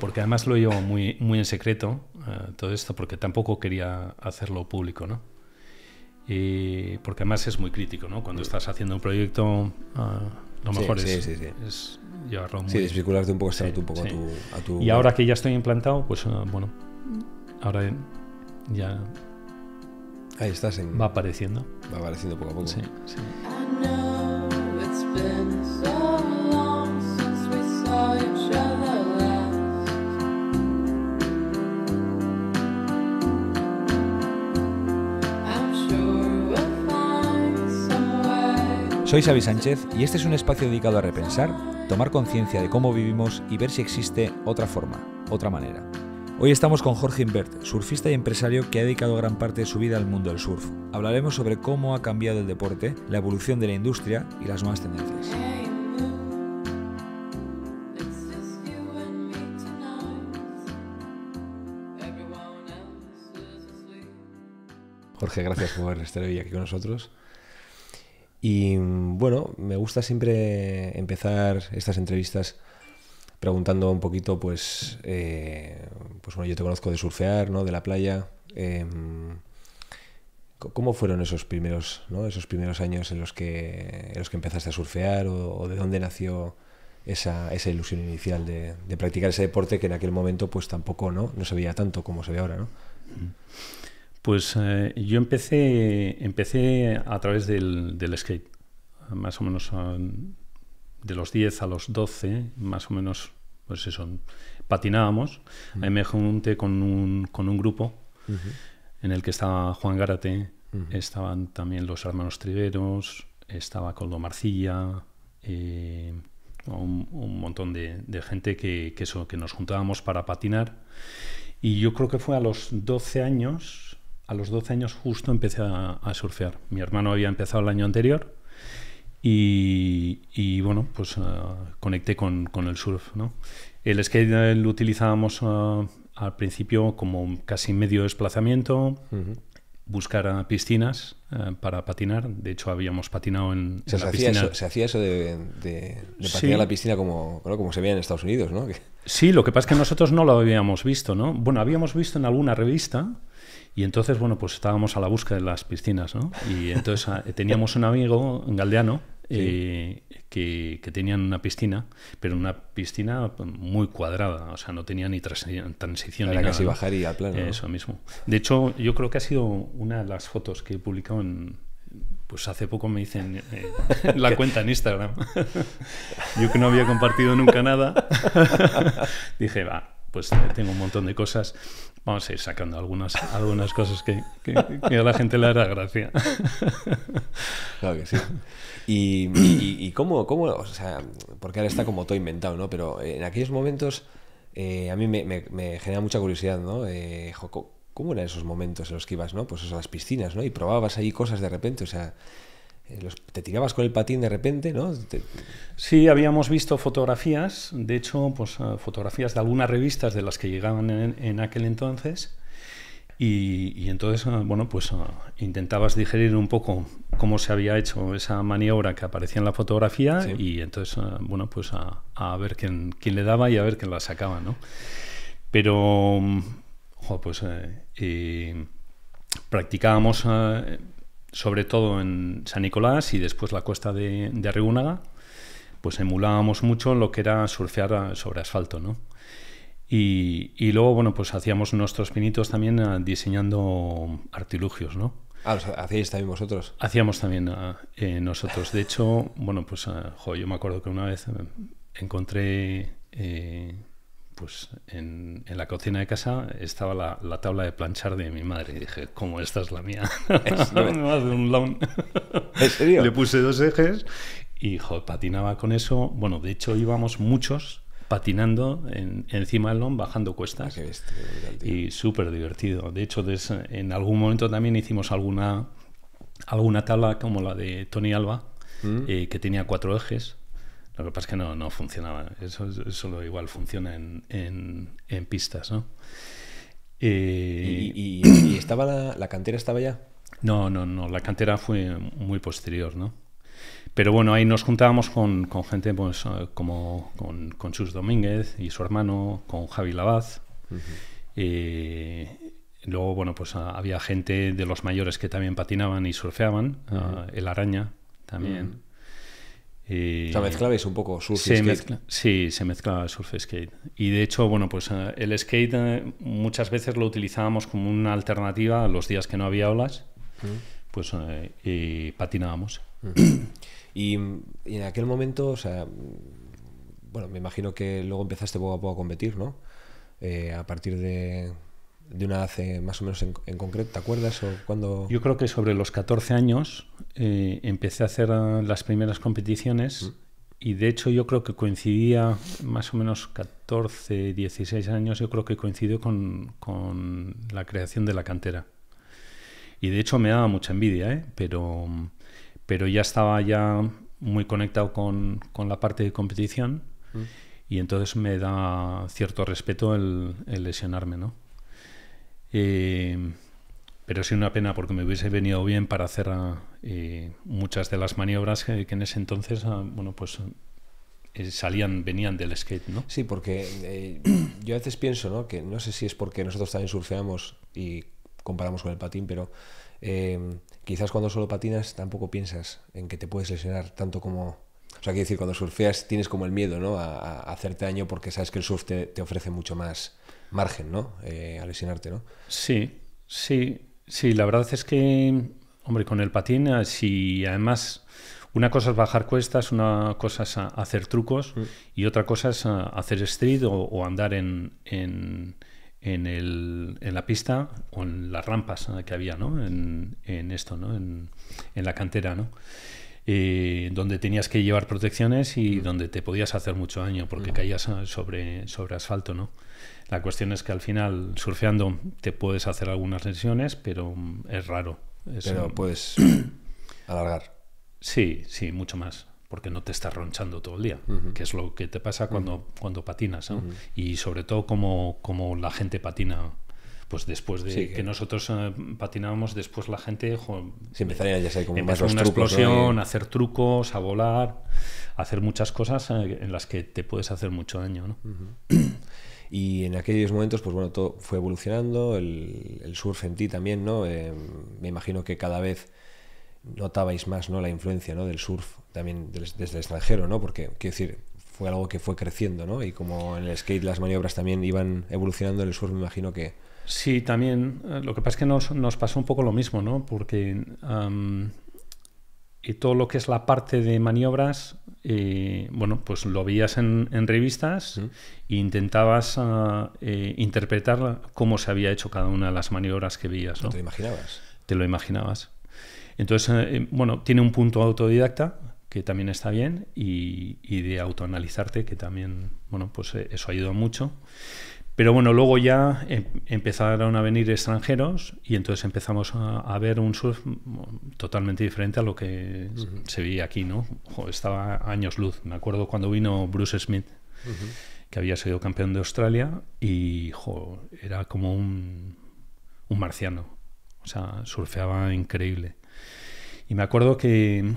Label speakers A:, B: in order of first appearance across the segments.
A: porque además lo llevo muy, muy en secreto eh, todo esto, porque tampoco quería hacerlo público, ¿no? Y porque además es muy crítico, ¿no? Cuando estás haciendo un proyecto, uh, lo mejor es, sí,
B: es, llevarlo muy... Sí,
C: un un poco
B: a tu, Y ahora
A: que ya estoy implantado, pues eh, bueno,
B: ahora ya... Ahí estás en... Va apareciendo. Va apareciendo
C: poco a poco. Sí, sí.
B: Soy Xavi Sánchez y este es un espacio dedicado a repensar, tomar conciencia de cómo vivimos y ver si existe otra forma, otra manera. Hoy estamos con Jorge Invert, surfista y empresario que ha dedicado gran parte de su vida al mundo del surf. Hablaremos sobre cómo ha cambiado el deporte, la evolución de la industria y las nuevas tendencias. Jorge, gracias por estar hoy aquí con nosotros. Y mm, bueno, me gusta siempre empezar estas entrevistas preguntando un poquito, pues, eh, pues bueno, yo te conozco de surfear, ¿no? De la playa. Em, ¿Cómo fueron esos primeros, esos primeros años en los que, los que empezaste a surfear o, de dónde nació esa, esa ilusión inicial de, practicar ese deporte que en aquel momento pues tampoco ¿no? no se veía tanto como se ve ahora? ¿no? Mm.
A: Pues eh, yo empecé, empecé a través del, skate, más o menos de los 10 a los 12, más o menos, pues eso, patinábamos. Mm. me junté con un, con un grupo en el que estaba Juan Gárate, estaban también los hermanos Triveros, estaba Coldo Marcilla, eh, un, montón de, gente que, que nos juntábamos para patinar. Y yo creo que fue a los 12 años a los 12 años justo empecé a, surfear. Mi hermano había empezado el año anterior y, bueno, pues ah, conecté con, el surf. El skate eh, lo utilizábamos ah, al principio como casi medio desplazamiento. buscar ah, piscinas eh, para patinar.
B: De hecho, habíamos patinado en, la se Hacía eso, se hacía eso de, patinar la piscina como, como se veía en Estados Unidos, ¿no?
A: Sí, lo que pasa es que nosotros no lo habíamos visto, ¿no? Bueno, habíamos visto en alguna revista, y entonces, bueno, pues estábamos a la búsqueda de las piscinas, ¿no? Y entonces ah, teníamos un amigo, galdeano, eh, que, que, tenían una piscina, pero una piscina muy cuadrada, o sea, no tenía ni transición. Era ni casi bajaría, plano. Eso mismo. De hecho, yo creo que ha sido una de las fotos que he publicado en, pues hace poco me dicen eh, la cuenta en Instagram. Yo que no había compartido nunca nada, dije, va, pues tengo un montón de cosas. Vamos a
B: ir sacando algunas, algunas cosas que, a la gente le
A: hará gracia.
B: Claro que sí. ¿Y, y, cómo, o sea, porque ahora está como todo inventado, ¿no? Pero en aquellos momentos eh, a mí me, genera mucha curiosidad, ¿no? Eh, ¿Cómo eran esos momentos en los que ibas, ¿no? Pues a las piscinas, ¿no? Y probabas ahí cosas de repente, o sea, eh, te tirabas con el patín de repente, ¿no? Sí, habíamos visto fotografías,
A: de hecho, pues eh, fotografías de algunas revistas de las que llegaban en, aquel entonces. Y, entonces, eh, bueno, pues intentabas digerir un poco cómo se había hecho esa maniobra que aparecía en la fotografía y entonces, bueno, pues a, ver quién, quién, le daba y a ver quién la sacaba, ¿no? Pero, mm, pues practicábamos sobre todo en San Nicolás y después la costa de, de pues emulábamos mucho lo que era surfear sobre asfalto, ¿no? Y, luego, bueno, pues hacíamos nuestros pinitos también ah, diseñando artilugios, ¿no?
B: Ah, los hacíais también vosotros.
A: Hacíamos también ah, eh, nosotros. De hecho, bueno, pues ah, yo me acuerdo que una vez eh, encontré eh, pues en, la cocina de casa estaba la, tabla de planchar de mi madre. Y dije, ¿cómo esta es la mía? ¿Es de un lawn. serio? Le puse dos ejes y patinaba con eso. Bueno, de hecho íbamos muchos patinando encima del lawn, bajando cuestas. Ah, y súper divertido. De hecho, en algún momento también hicimos alguna, alguna tabla como la de Tony Alba, mm. eh, que tenía cuatro ejes lo que pasa es que no, funcionaba. Eso, igual funciona en, pistas, eh, ¿Y, estaba la, cantera estaba ya? No, no, no. La cantera fue muy posterior, ¿no? Pero bueno, ahí nos juntábamos con, gente pues, eh, como con, con Chus Domínguez y su hermano, con Javi Lavaz. Eh, luego, bueno, pues ah, había gente de los mayores que también patinaban y surfeaban. Ah, el Araña también o sea, mezclabais un poco surf y skate. sí, se mezclaba surf y skate. Y de hecho, bueno, pues eh, el skate eh, muchas veces lo utilizábamos como una alternativa los días que no había olas, mm. pues eh, y
B: patinábamos. Mm. y, en aquel momento, o sea, bueno, me imagino que luego empezaste poco a poco a competir, ¿no? a partir de, de una hace más o menos en, concreto? ¿Te acuerdas? O cuando... Yo creo que sobre los 14 años
A: eh, empecé a hacer ah, las primeras competiciones y de hecho yo creo que coincidía más o menos 14, 16 años, yo creo que coincidió con, la creación de la cantera. Y de hecho me daba mucha envidia, ¿eh? pero, pero ya estaba ya muy conectado con, la parte de competición. Y entonces me da cierto respeto el lesionarme, ¿no? Eh, pero sí una pena porque me hubiese venido bien para hacer ah, eh, muchas de las maniobras que, en ese entonces, ah, bueno,
B: pues eh, salían, venían del skate, ¿no? Sí, porque eh, yo a veces pienso, ¿no? Que no sé si es porque nosotros también surfeamos y comparamos con el patín, pero em, quizás cuando solo patinas tampoco piensas en que te puedes lesionar tanto como o sea, quiero decir, cuando surfeas tienes como el miedo, ¿no? A, hacerte daño porque sabes que el surf te, ofrece mucho más margen, ¿no? Eh, a ¿no?
A: Sí, sí, sí. La verdad es que, hombre, con el patín, eh, si además una cosa es bajar cuestas, una cosa es hacer trucos mm. y otra cosa es eh, hacer street o, andar en, en, en, el, en, la pista o en las rampas eh, que había, ¿no? En, esto, ¿no? En, la cantera, ¿no? donde tenías que llevar protecciones y mm. donde te podías hacer mucho daño porque mm. caías sobre, sobre asfalto, ¿no? La cuestión es que al final, surfeando, te puedes hacer algunas lesiones, pero mm, es raro. pero puedes alargar. Sí, sí, mucho más. Porque no te estás ronchando todo el día, que es lo que te pasa cuando, cuando patinas. ¿no? Y sobre todo como, como la gente patina pues después de que... nosotros eh, patinábamos, después la gente jo, empezaría ya como una explosión, hacer trucos, a volar, hacer muchas cosas eh, en las que te puedes
B: hacer mucho daño. ¿no? Y en aquellos momentos, pues bueno, todo fue evolucionando, el, surf en ti también, ¿no? Eh, me imagino que cada vez notabais más, ¿no? La influencia, ¿no? Del surf también desde el extranjero, ¿no? Porque, quiero decir, fue algo que fue creciendo, ¿no? Y como en el skate las maniobras también iban evolucionando, en el surf me imagino que... Sí, también. Eh, lo que pasa es que nos, nos pasó un poco lo mismo, ¿no? Porque
A: todo lo que es la parte de maniobras, eh, bueno, pues lo veías en, revistas e intentabas ah, eh, interpretar cómo se había hecho cada una de las maniobras que veías. ¿no? ¿Te lo imaginabas? Te lo imaginabas. Entonces, eh, bueno, tiene un punto autodidacta que también está bien y, y de autoanalizarte que también, bueno, pues eso ayudó mucho. Pero bueno, luego ya em, empezaron a venir extranjeros y entonces empezamos a, ver un surf mm, totalmente diferente a lo que se veía aquí, ¿no? estaba años luz. Me acuerdo cuando vino Bruce Smith, que había sido campeón de Australia y era como un, marciano. O sea, surfeaba increíble. Y me acuerdo que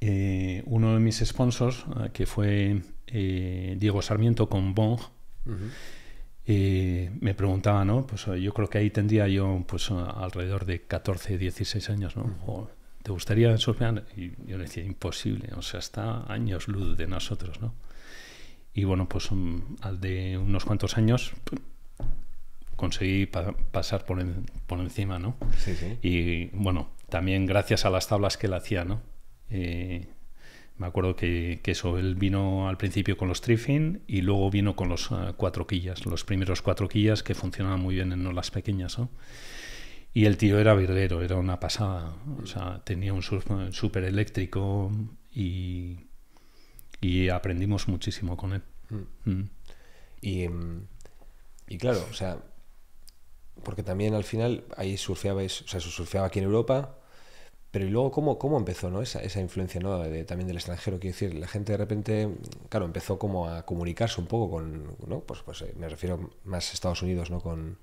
A: eh, uno de mis sponsors, eh, que fue eh, Diego Sarmiento con Bong, y me preguntaba, ¿no? Pues eh, yo creo que ahí tendría yo pues alrededor de 14, 16 años, ¿no? ¿Te gustaría surfear? Y yo le decía, imposible, o sea, está años luz de nosotros, ¿no? Y bueno, pues mm, al de unos cuantos años pues, conseguí pasar por, por, encima, ¿no? Y bueno, también gracias a las tablas que él hacía, ¿no? Eh, me acuerdo que, que eso, él vino al principio con los Triffin y luego vino con los eh, cuatro quillas, los primeros cuatro quillas que funcionaban muy bien en olas pequeñas. Y el tío era virguero, era una pasada. O sea, tenía un surf eh, súper eléctrico y, aprendimos muchísimo con
B: él. Mm. Mm. Mm, y, claro, o sea, porque también al final ahí surfeabais, o sea, surfeaba aquí en Europa, pero luego, ¿cómo, cómo empezó ¿no? esa, influencia también del extranjero? Quiero decir, la gente de repente, claro, empezó como a comunicarse un poco con, ¿no? Pues, pues eh, me refiero más a Estados Unidos, ¿no? Con,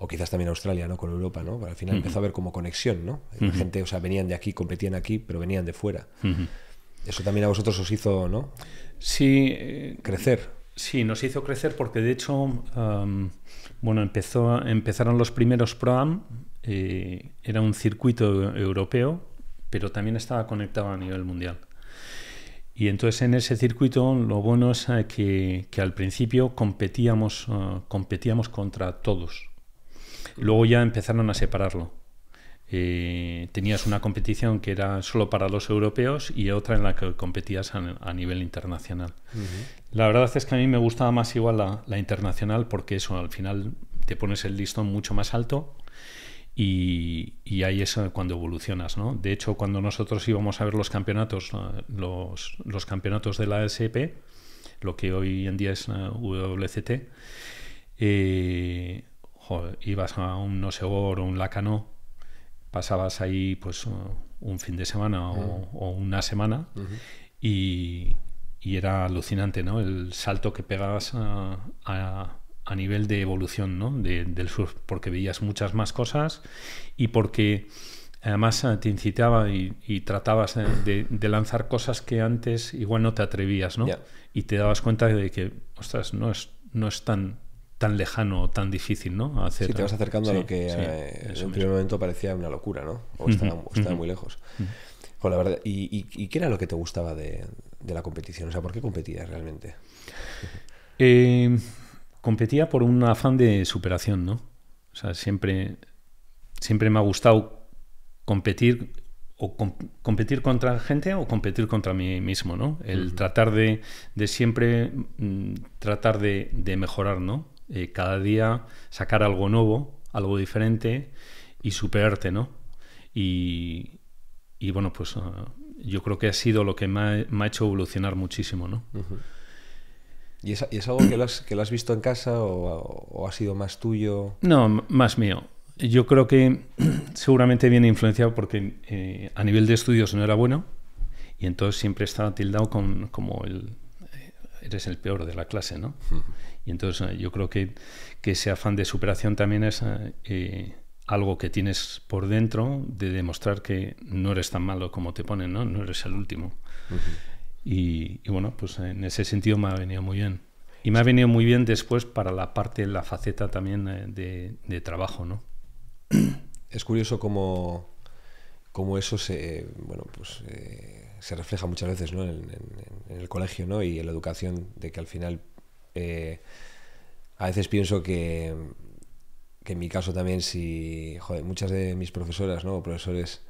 B: o quizás también Australia, ¿no? Con Europa, ¿no? Pero al final empezó a haber como conexión, ¿no? La gente, o sea, venían de aquí, competían aquí, pero venían de fuera. Eso también a vosotros os hizo, ¿no? Sí. Eh,
A: crecer. Sí, nos hizo crecer porque de hecho, bueno, empezó, empezaron los primeros PROAM eh, era un circuito europeo, pero también estaba conectado a nivel mundial. Y entonces en ese circuito lo bueno es eh, que, que al principio competíamos, eh, competíamos contra todos. Luego ya empezaron a separarlo. tenías una competición que era solo para los europeos y otra en la que competías a, nivel internacional. La verdad es que a mí me gustaba más igual la, internacional porque eso al final te pones el listón mucho más alto y, ahí es cuando evolucionas, ¿no? De hecho, cuando nosotros íbamos a ver los campeonatos, eh, los, campeonatos de la ASP, e lo que hoy en día es eh, WCT, eh, ibas a un no Nosegor o un Lacano, pasabas ahí pues un fin de semana o, una semana y, era alucinante, ¿no? El salto que pegabas a nivel de evolución ¿no? de, del sur porque veías muchas más cosas y porque además eh, te incitaba y, tratabas eh, de, lanzar cosas que antes igual no te atrevías, ¿no? Y te dabas cuenta de que, ostras, no es, no es tan, tan lejano o tan difícil, ¿no? Hacer, sí, te vas acercando a lo que eh, en un
B: primer momento parecía una locura, ¿no? O estaba, muy lejos. o la verdad, ¿y, qué era lo que te gustaba de, la competición? O sea, ¿por qué competías realmente?
A: Eh, competía por un afán de superación, ¿no? O sea, siempre, siempre me ha gustado competir o competir contra gente o competir contra mí mismo, ¿no? El tratar de, siempre mm, tratar de, mejorar, ¿no? Eh, cada día sacar algo nuevo, algo diferente y superarte, ¿no? Y, bueno, pues ah, yo creo que ha sido lo que me ha, hecho evolucionar muchísimo, ¿no?
B: ¿Y es, algo que lo, has, que lo, visto en casa o, ha sido más tuyo?
A: No, más mío. Yo creo que seguramente viene influenciado porque eh, a nivel de estudios no era bueno y entonces siempre estaba tildado con, como el, eh, eres el peor de la clase, ¿no? Y entonces eh, yo creo que, que, ese afán de superación también es algo que tienes por dentro de demostrar que no eres tan malo como te ponen, ¿no? No eres el último. Y, bueno, pues en ese sentido me ha venido muy bien. Y me ha venido muy bien después para la parte, la faceta también eh, de, trabajo,
B: ¿no? Es curioso cómo, eso se, bueno, pues, eh, se refleja muchas veces ¿no? en, el colegio ¿no? y en la educación, de que al final eh, a veces pienso que, que en mi caso también si, joder, muchas de mis profesoras ¿no? profesores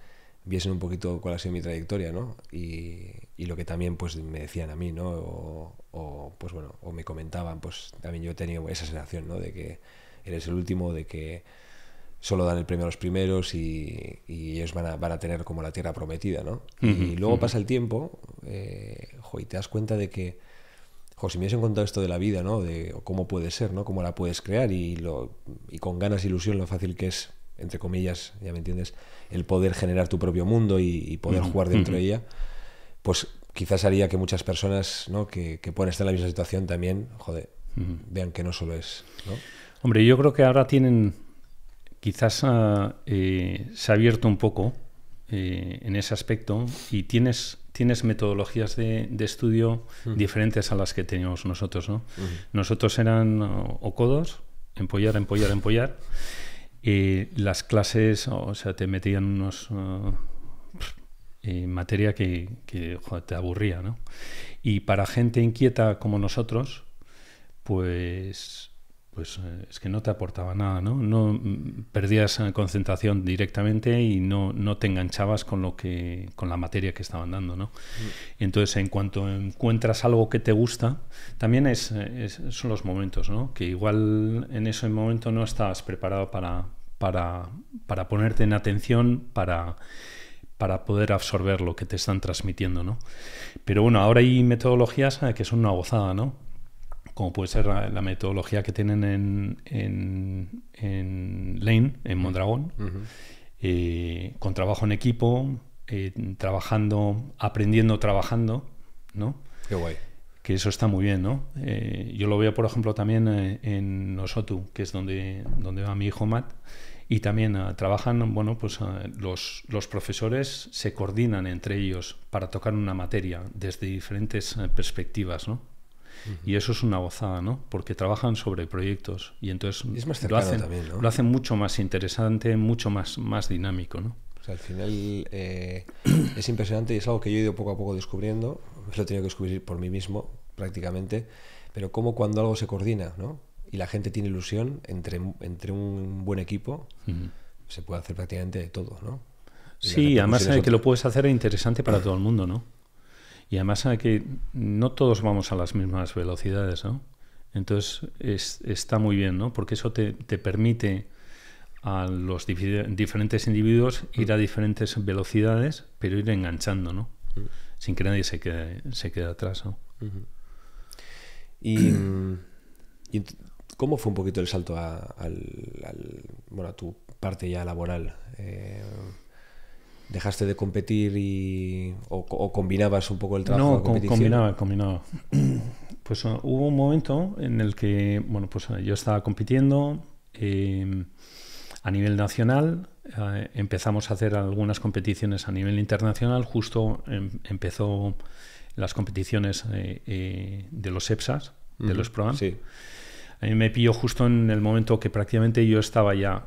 B: viesen un poquito cuál ha sido mi trayectoria, ¿no? Y, lo que también pues me decían a mí, ¿no? O, pues bueno, o me comentaban, pues también yo he tenido esa sensación, ¿no? De que eres el último, de que solo dan el premio a los primeros y, ellos van a, tener como la tierra prometida, ¿no? y luego pasa el tiempo, eh, y te das cuenta de que, jo, si me hubiesen contado esto de la vida, ¿no? De cómo puede ser, ¿no? Cómo la puedes crear y, y con ganas y e ilusión lo fácil que es entre comillas, ya me entiendes, el poder generar tu propio mundo y, poder jugar dentro de ella, pues quizás haría que muchas personas ¿no? que, pueden estar en la misma situación también, joder, vean que no solo es.
A: Hombre, yo creo que ahora tienen, quizás ah, eh, se ha abierto un poco eh, en ese aspecto y tienes tienes metodologías de, estudio diferentes a las que teníamos nosotros, ¿no? Nosotros eran o codos, empollar, empollar, empollar las clases, o sea, te metían unos... Uh, eh, materia que, te aburría, ¿no? Y para gente inquieta como nosotros, pues pues eh, es que no te aportaba nada, ¿no? No mm, perdías eh, concentración directamente y no, no te enganchabas con lo que con la materia que estaban dando, ¿no? Mm. Entonces, en cuanto encuentras algo que te gusta, también es, son los momentos, ¿no? Que igual en ese momento no estabas preparado para, para, para ponerte en atención, para para poder absorber lo que te están transmitiendo, ¿no? Pero bueno, ahora hay metodologías eh, que son una gozada, ¿no? como puede ser la, metodología que tienen en, en, en Lane, en Mondragón, eh, con trabajo en equipo, eh, trabajando, aprendiendo, trabajando, ¿no? Qué guay. Que eso está muy bien, ¿no? Eh, yo lo veo, por ejemplo, también en Osotu, que es donde, donde va mi hijo Matt, y también trabajan, bueno, pues los, los, profesores se coordinan entre ellos para tocar una materia desde diferentes perspectivas, ¿no? Y eso es una gozada, ¿no? Porque trabajan sobre proyectos y entonces lo, hacen, mucho
B: más interesante, mucho más, más dinámico, ¿no? al final eh, es impresionante y es algo que yo he ido poco a poco descubriendo, lo he tenido que descubrir por mí mismo prácticamente, pero como cuando algo se coordina, ¿no? Y la gente tiene ilusión entre, entre un buen equipo, se puede hacer prácticamente de todo, ¿no? sí, además que lo puedes hacer interesante
A: para todo el mundo, ¿no? Y además que no todos vamos a las mismas velocidades, ¿no? Entonces está muy bien, ¿no? Porque eso te, permite a los diferentes individuos ir a diferentes velocidades, pero ir enganchando, ¿no? Sin que nadie se quede, se quede atrás,
B: ¿Y, cómo fue un poquito el salto a, al, tu parte ya laboral? Eh, dejaste de competir y, o, combinabas un poco el trabajo no, combinaba, combinaba.
A: Pues uh, hubo un momento en el que, bueno, pues eh, yo estaba compitiendo eh, a nivel nacional, eh, empezamos a hacer algunas competiciones a nivel internacional, justo em, empezó las competiciones de los EPSAS, de los PROAM. Sí. A mí me pilló justo en el momento que prácticamente yo estaba ya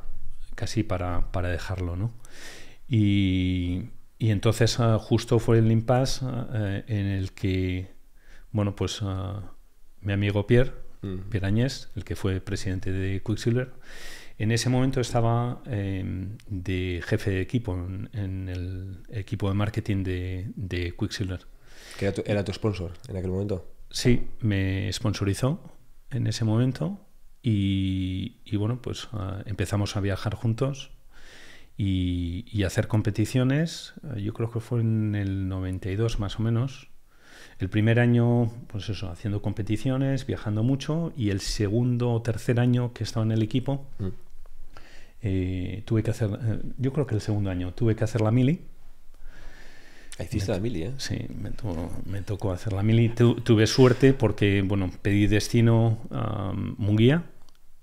A: casi para, para dejarlo, ¿no? Y, entonces ah, justo fue el impasse eh, en el que, bueno, pues ah, mi amigo Pierre, Pierre Añez, el que fue presidente de Quicksilver, en ese momento estaba em, de jefe de equipo en, el equipo de marketing de, Quicksilver.
B: era tu, sponsor en aquel momento?
A: Sí, me sponsorizó en ese momento y, y bueno, pues ah, empezamos a viajar juntos y, hacer competiciones. Eh, yo creo que fue en el 92 más o menos. El primer año, pues eso, haciendo competiciones, viajando mucho, y el segundo o tercer año que estaba en el equipo, mm. eh, tuve que hacer, eh, yo creo que el segundo año, tuve que hacer la mili. Ah, hiciste la mili, ¿eh? Sí, me, tocó hacer la mili. tuve suerte porque, bueno, pedí destino a um, Munguía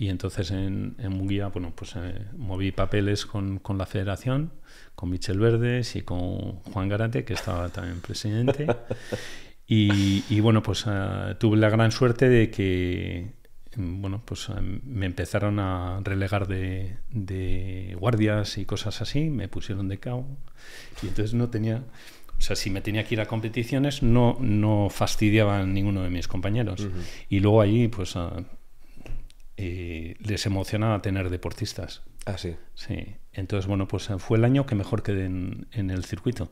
A: y entonces en, en bueno, pues eh, moví papeles con, con, la federación, con Michel Verdes y con Juan Garate, que estaba también presidente. Y, bueno, pues eh, tuve la gran suerte de que bueno, pues eh, me empezaron a relegar de, guardias y cosas así, me pusieron de cabo y entonces no tenía, o sea, si me tenía que ir a competiciones no, no fastidiaba ninguno de mis compañeros. Y luego allí, pues les emocionaba tener deportistas. Ah, sí. Sí. Entonces, bueno, pues eh, fue el año que mejor quedé en, el circuito.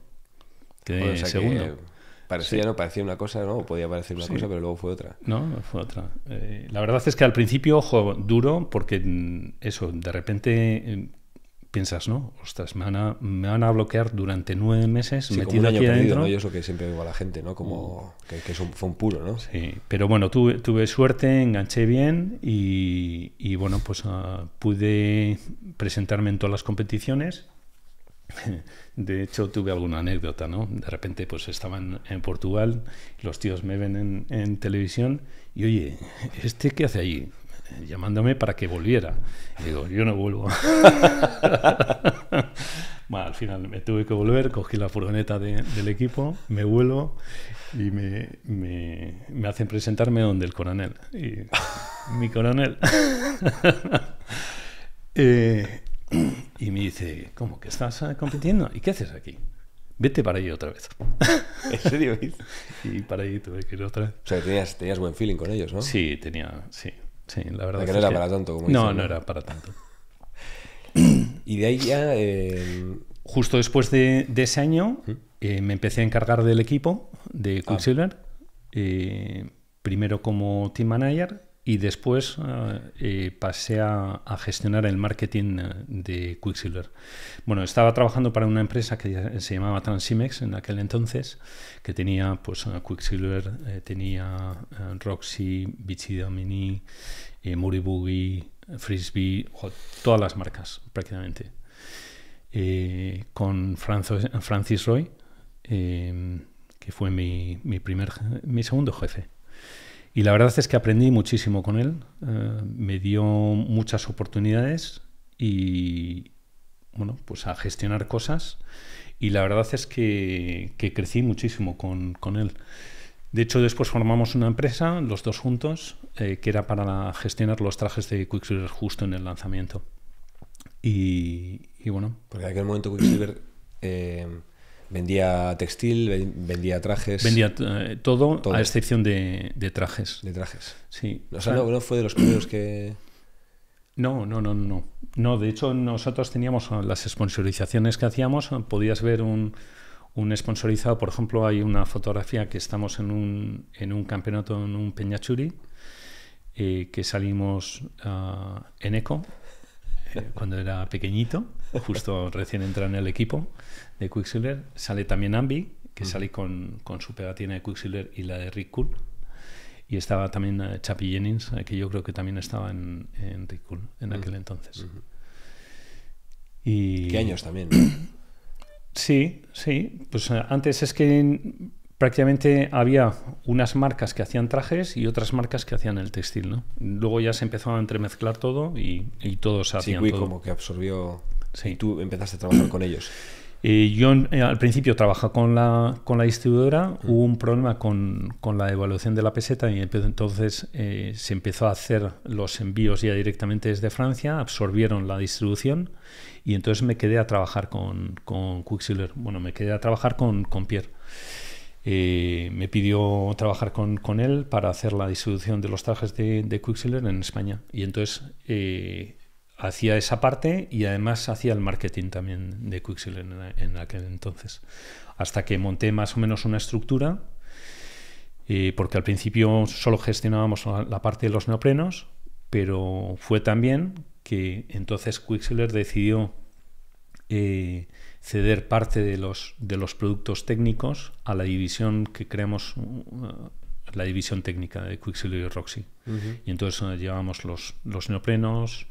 A: Quedé en segundo.
B: parecía, ¿no? Parecía una cosa, ¿no? podía parecer una cosa, pero luego fue otra.
A: No, fue otra. Eh, la verdad es que al principio, ojo, duro, porque mm, eso, de repente eh, piensas, ¿no? Ostras, me van a, me van a bloquear durante nueve meses metido año aquí ¿no? Yo es
B: lo que siempre digo a la gente, ¿no? Como que, es un, fue un puro, ¿no? Sí,
A: pero bueno, tuve, tuve suerte, enganché bien y, bueno, pues ah, pude presentarme en todas las competiciones. De hecho, tuve alguna anécdota, ¿no? De repente, pues estaban en Portugal, los tíos me ven en, en televisión y, oye, ¿este qué hace allí? Eh, llamándome para que volviera. Y digo, yo no vuelvo. al final me tuve que volver, cogí la furgoneta del equipo, me vuelvo y me, hacen presentarme donde el coronel. Y, mi coronel. Eh,
B: y me dice,
A: ¿cómo que estás eh, compitiendo? ¿Y qué haces aquí?
B: Vete para allí otra vez. ¿En serio? y para allí tuve que ir otra vez. O sea, tenías, tenías buen feeling con ellos,
A: ¿no? Sí, tenía, sí. Sí, la verdad. que no era para tanto, No, no era para tanto. y de ahí ya. Eh, Justo después de, ese año ¿Mm? eh, me empecé a encargar del equipo de ah. Quicksilver. Eh, primero como team manager y después eh, eh, pasé a, gestionar el marketing eh, de Quicksilver. Bueno, estaba trabajando para una empresa que se llamaba Transimex en aquel entonces, que tenía pues Quicksilver, tenía Roxy, Bici Domini, Muribugi, Frisbee, todas las marcas prácticamente. con Francis, Francis Roy, que fue mi, mi, primer, mi segundo jefe. Y la verdad es que aprendí muchísimo con él, eh, me dio muchas oportunidades y, bueno, pues a gestionar cosas. Y la verdad es que, crecí muchísimo con, él. De hecho, después formamos una empresa, los dos juntos, eh, que era para gestionar los trajes de Quicksilver justo en el lanzamiento. Y,
B: bueno. Porque en aquel momento Quicksilver eh, Vendía textil, vendía trajes. Vendía eh, todo,
A: a excepción de, trajes. De trajes. Sí. O ah. no, fue de los primeros que. No, no, no, no. No, de hecho, nosotros teníamos eh, las sponsorizaciones que hacíamos, eh, podías ver un, un sponsorizado. Por ejemplo, hay una fotografía que estamos en un, en un campeonato en un Peñachuri, que salimos ah, en Eco, cuando era pequeñito justo recién entra en el equipo de Quicksilver. Sale también Ambi, que salí con, su pegatina de Quicksilver y la de Rick Cool. Y estaba también uh, Jennings, eh, que yo creo que también estaba en, en Rick Cool en aquel entonces. ¿Qué años también? sí, sí. Pues eh, antes es que prácticamente había unas marcas que hacían trajes y otras marcas que hacían el textil, ¿no? Luego ya se empezó a entremezclar todo y, y todo se como que absorbió Sí. Y tú empezaste a trabajar con ellos. Eh, yo eh, al principio trabajaba con la, con la distribuidora, mm. hubo un problema con, con, la evaluación de la peseta y entonces eh, se empezó a hacer los envíos ya directamente desde Francia, absorbieron la distribución y entonces me quedé a trabajar con, con Quicksilver, bueno, me quedé a trabajar con, con Pierre. me pidió trabajar con, con, él para hacer la distribución de los trajes de, de Quicksilver en España y entonces hacía esa parte y además hacía el marketing también de Quicksilver en, aquel entonces. Hasta que monté más o menos una estructura, eh, porque al principio solo gestionábamos la, parte de los neoprenos, pero fue también que entonces Quicksilver decidió eh, ceder parte de los, de los productos técnicos a la división que creamos, uh, la división técnica de Quicksilver y Roxy. Y entonces llevábamos los, los neoprenos,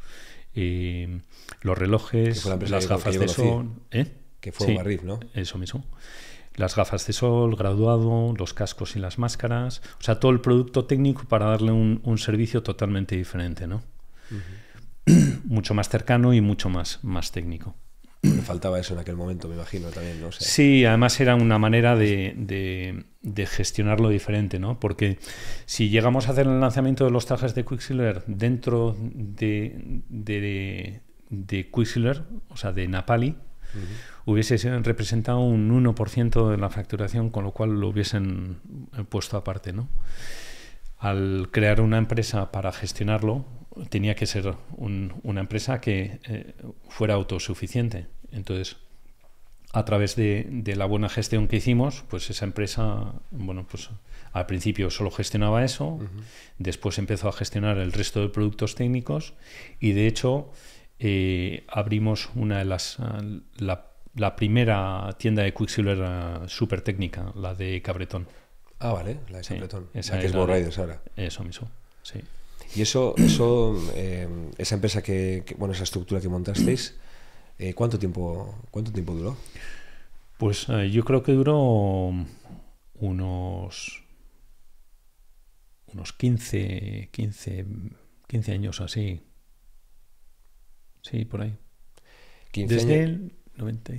A: los relojes, las gafas de sol. ¿eh? Que fue ¿no? Eso mismo. Las gafas de sol, graduado, los cascos y las máscaras. O sea, todo el producto técnico para darle un, servicio totalmente diferente, ¿no? mucho más cercano y mucho más,
B: más técnico faltaba eso en aquel momento, me imagino también, Sí,
A: además era una manera de, de, gestionarlo diferente, ¿no? Porque si llegamos a hacer el lanzamiento de los trajes de Quicksilver dentro de, de, Quicksilver, o sea, de Napali, hubiese representado un 1% de la facturación, con lo cual lo hubiesen puesto aparte, ¿no? Al crear una empresa para gestionarlo, tenía que ser una empresa que eh, fuera autosuficiente. Entonces, a través de, la buena gestión que hicimos, pues esa empresa, bueno, pues al principio solo gestionaba eso, después empezó a gestionar el resto de productos técnicos y de hecho eh, abrimos una de las, la, la primera tienda de Quicksilver eh, súper técnica, la de Cabretón. Ah, vale, la de Cabretón. esa que es ahora. Eso mismo,
B: sí. Y eso, eso em, esa empresa que, bueno, esa estructura que montasteis, eh, ¿cuánto, tiempo, ¿cuánto tiempo duró? Pues eh, yo creo que duró
A: unos, unos 15, 15, 15 años así. Sí, por ahí.
B: Desde el
A: 90,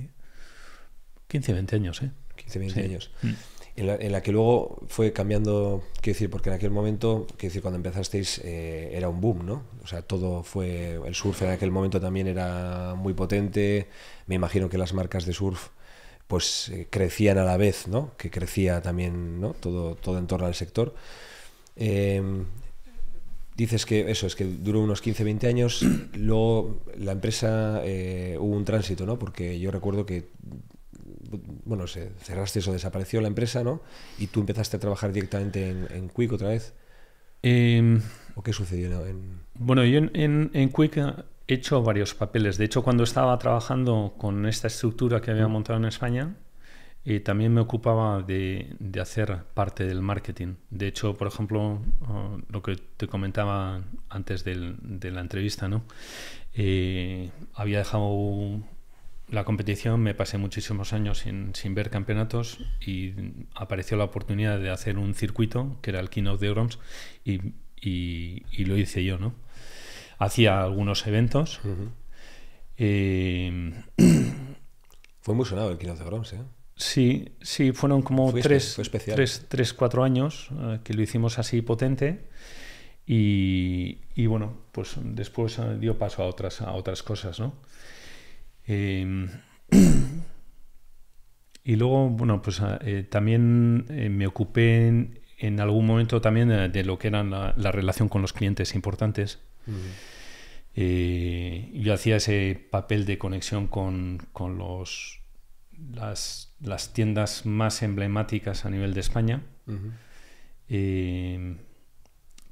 A: 15, 20 años, ¿eh? 15, 20 años.
B: Mm en la, que luego fue cambiando, quiero decir, porque en aquel momento, quiero decir, cuando empezasteis eh, era un boom, ¿no? O sea, todo fue, el surf en aquel momento también era muy potente, me imagino que las marcas de surf pues eh, crecían a la vez, ¿no? Que crecía también, ¿no? Todo, todo en torno al sector. Em, dices que eso, es que duró unos 15, 20 años, luego la empresa eh, hubo un tránsito, ¿no? Porque yo recuerdo que bueno, se, cerraste eso, desapareció la empresa, ¿no? Y tú empezaste a trabajar directamente en, Quick otra vez. Em, ¿O qué sucedió Bueno, yo en, Quick he hecho varios papeles. De hecho,
A: cuando estaba trabajando con esta estructura que había mm. montado en España, eh, también me ocupaba de, hacer parte del marketing. De hecho, por ejemplo, ah, lo que te comentaba antes de la entrevista, ¿no? Eh, había dejado un la competición, me pasé muchísimos años sin, ver campeonatos y apareció la oportunidad de hacer un circuito, que era el Keynote de Grams, y, y, lo hice yo, ¿no? Hacía algunos eventos.
B: Eh, fue muy sonado el Keynote de ¿eh?
A: Sí, sí, fueron como tres, tres, cuatro años eh, que lo hicimos así potente. Y, y, bueno, pues después dio paso a otras, a otras cosas, ¿no? Em, y luego, bueno, pues ah, eh, también eh, me ocupé en, algún momento también de, lo que era la, relación con los clientes importantes. Eh, yo hacía ese papel de conexión con, los, las, tiendas más emblemáticas a nivel de España, em,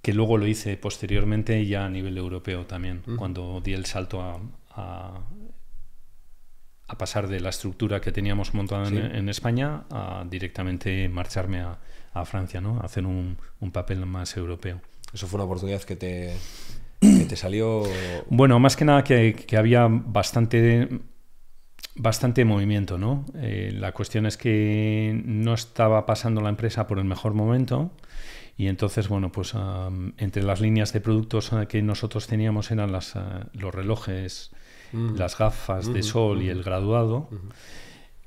A: que luego lo hice posteriormente ya a nivel europeo también, cuando di el salto a a pasar de la estructura que teníamos montada en, España a directamente marcharme a, Francia, ¿no? A hacer un, papel más europeo. Eso fue una
B: oportunidad que te, te salió.
A: Bueno, más que nada que, había bastante bastante movimiento, ¿no? Eh, la cuestión es que no estaba pasando la empresa por el mejor momento y entonces, bueno, pues entre las líneas de productos eh, que nosotros teníamos eran las, eh, los relojes las gafas de sol y el graduado.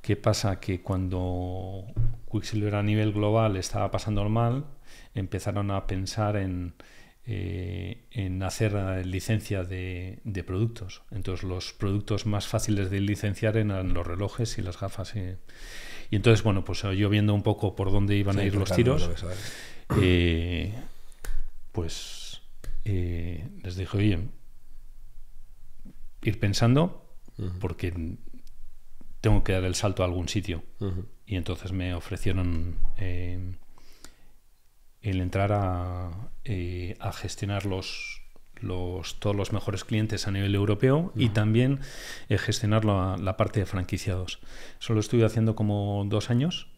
A: ¿Qué pasa? Que cuando Quicksilver a nivel global estaba pasando mal, empezaron a pensar en, eh, en hacer licencia de, productos. Entonces los productos más fáciles de licenciar eran los relojes y las gafas. Y, entonces, bueno, pues yo viendo un poco por dónde iban a ir los tiros, eh, pues eh, les dije, oye, ir pensando porque tengo que dar el salto a algún sitio. Y entonces me ofrecieron eh, el entrar a, eh, gestionar los, todos los mejores clientes a nivel europeo y también eh, gestionar la, parte de franquiciados. Solo estuve haciendo como dos años.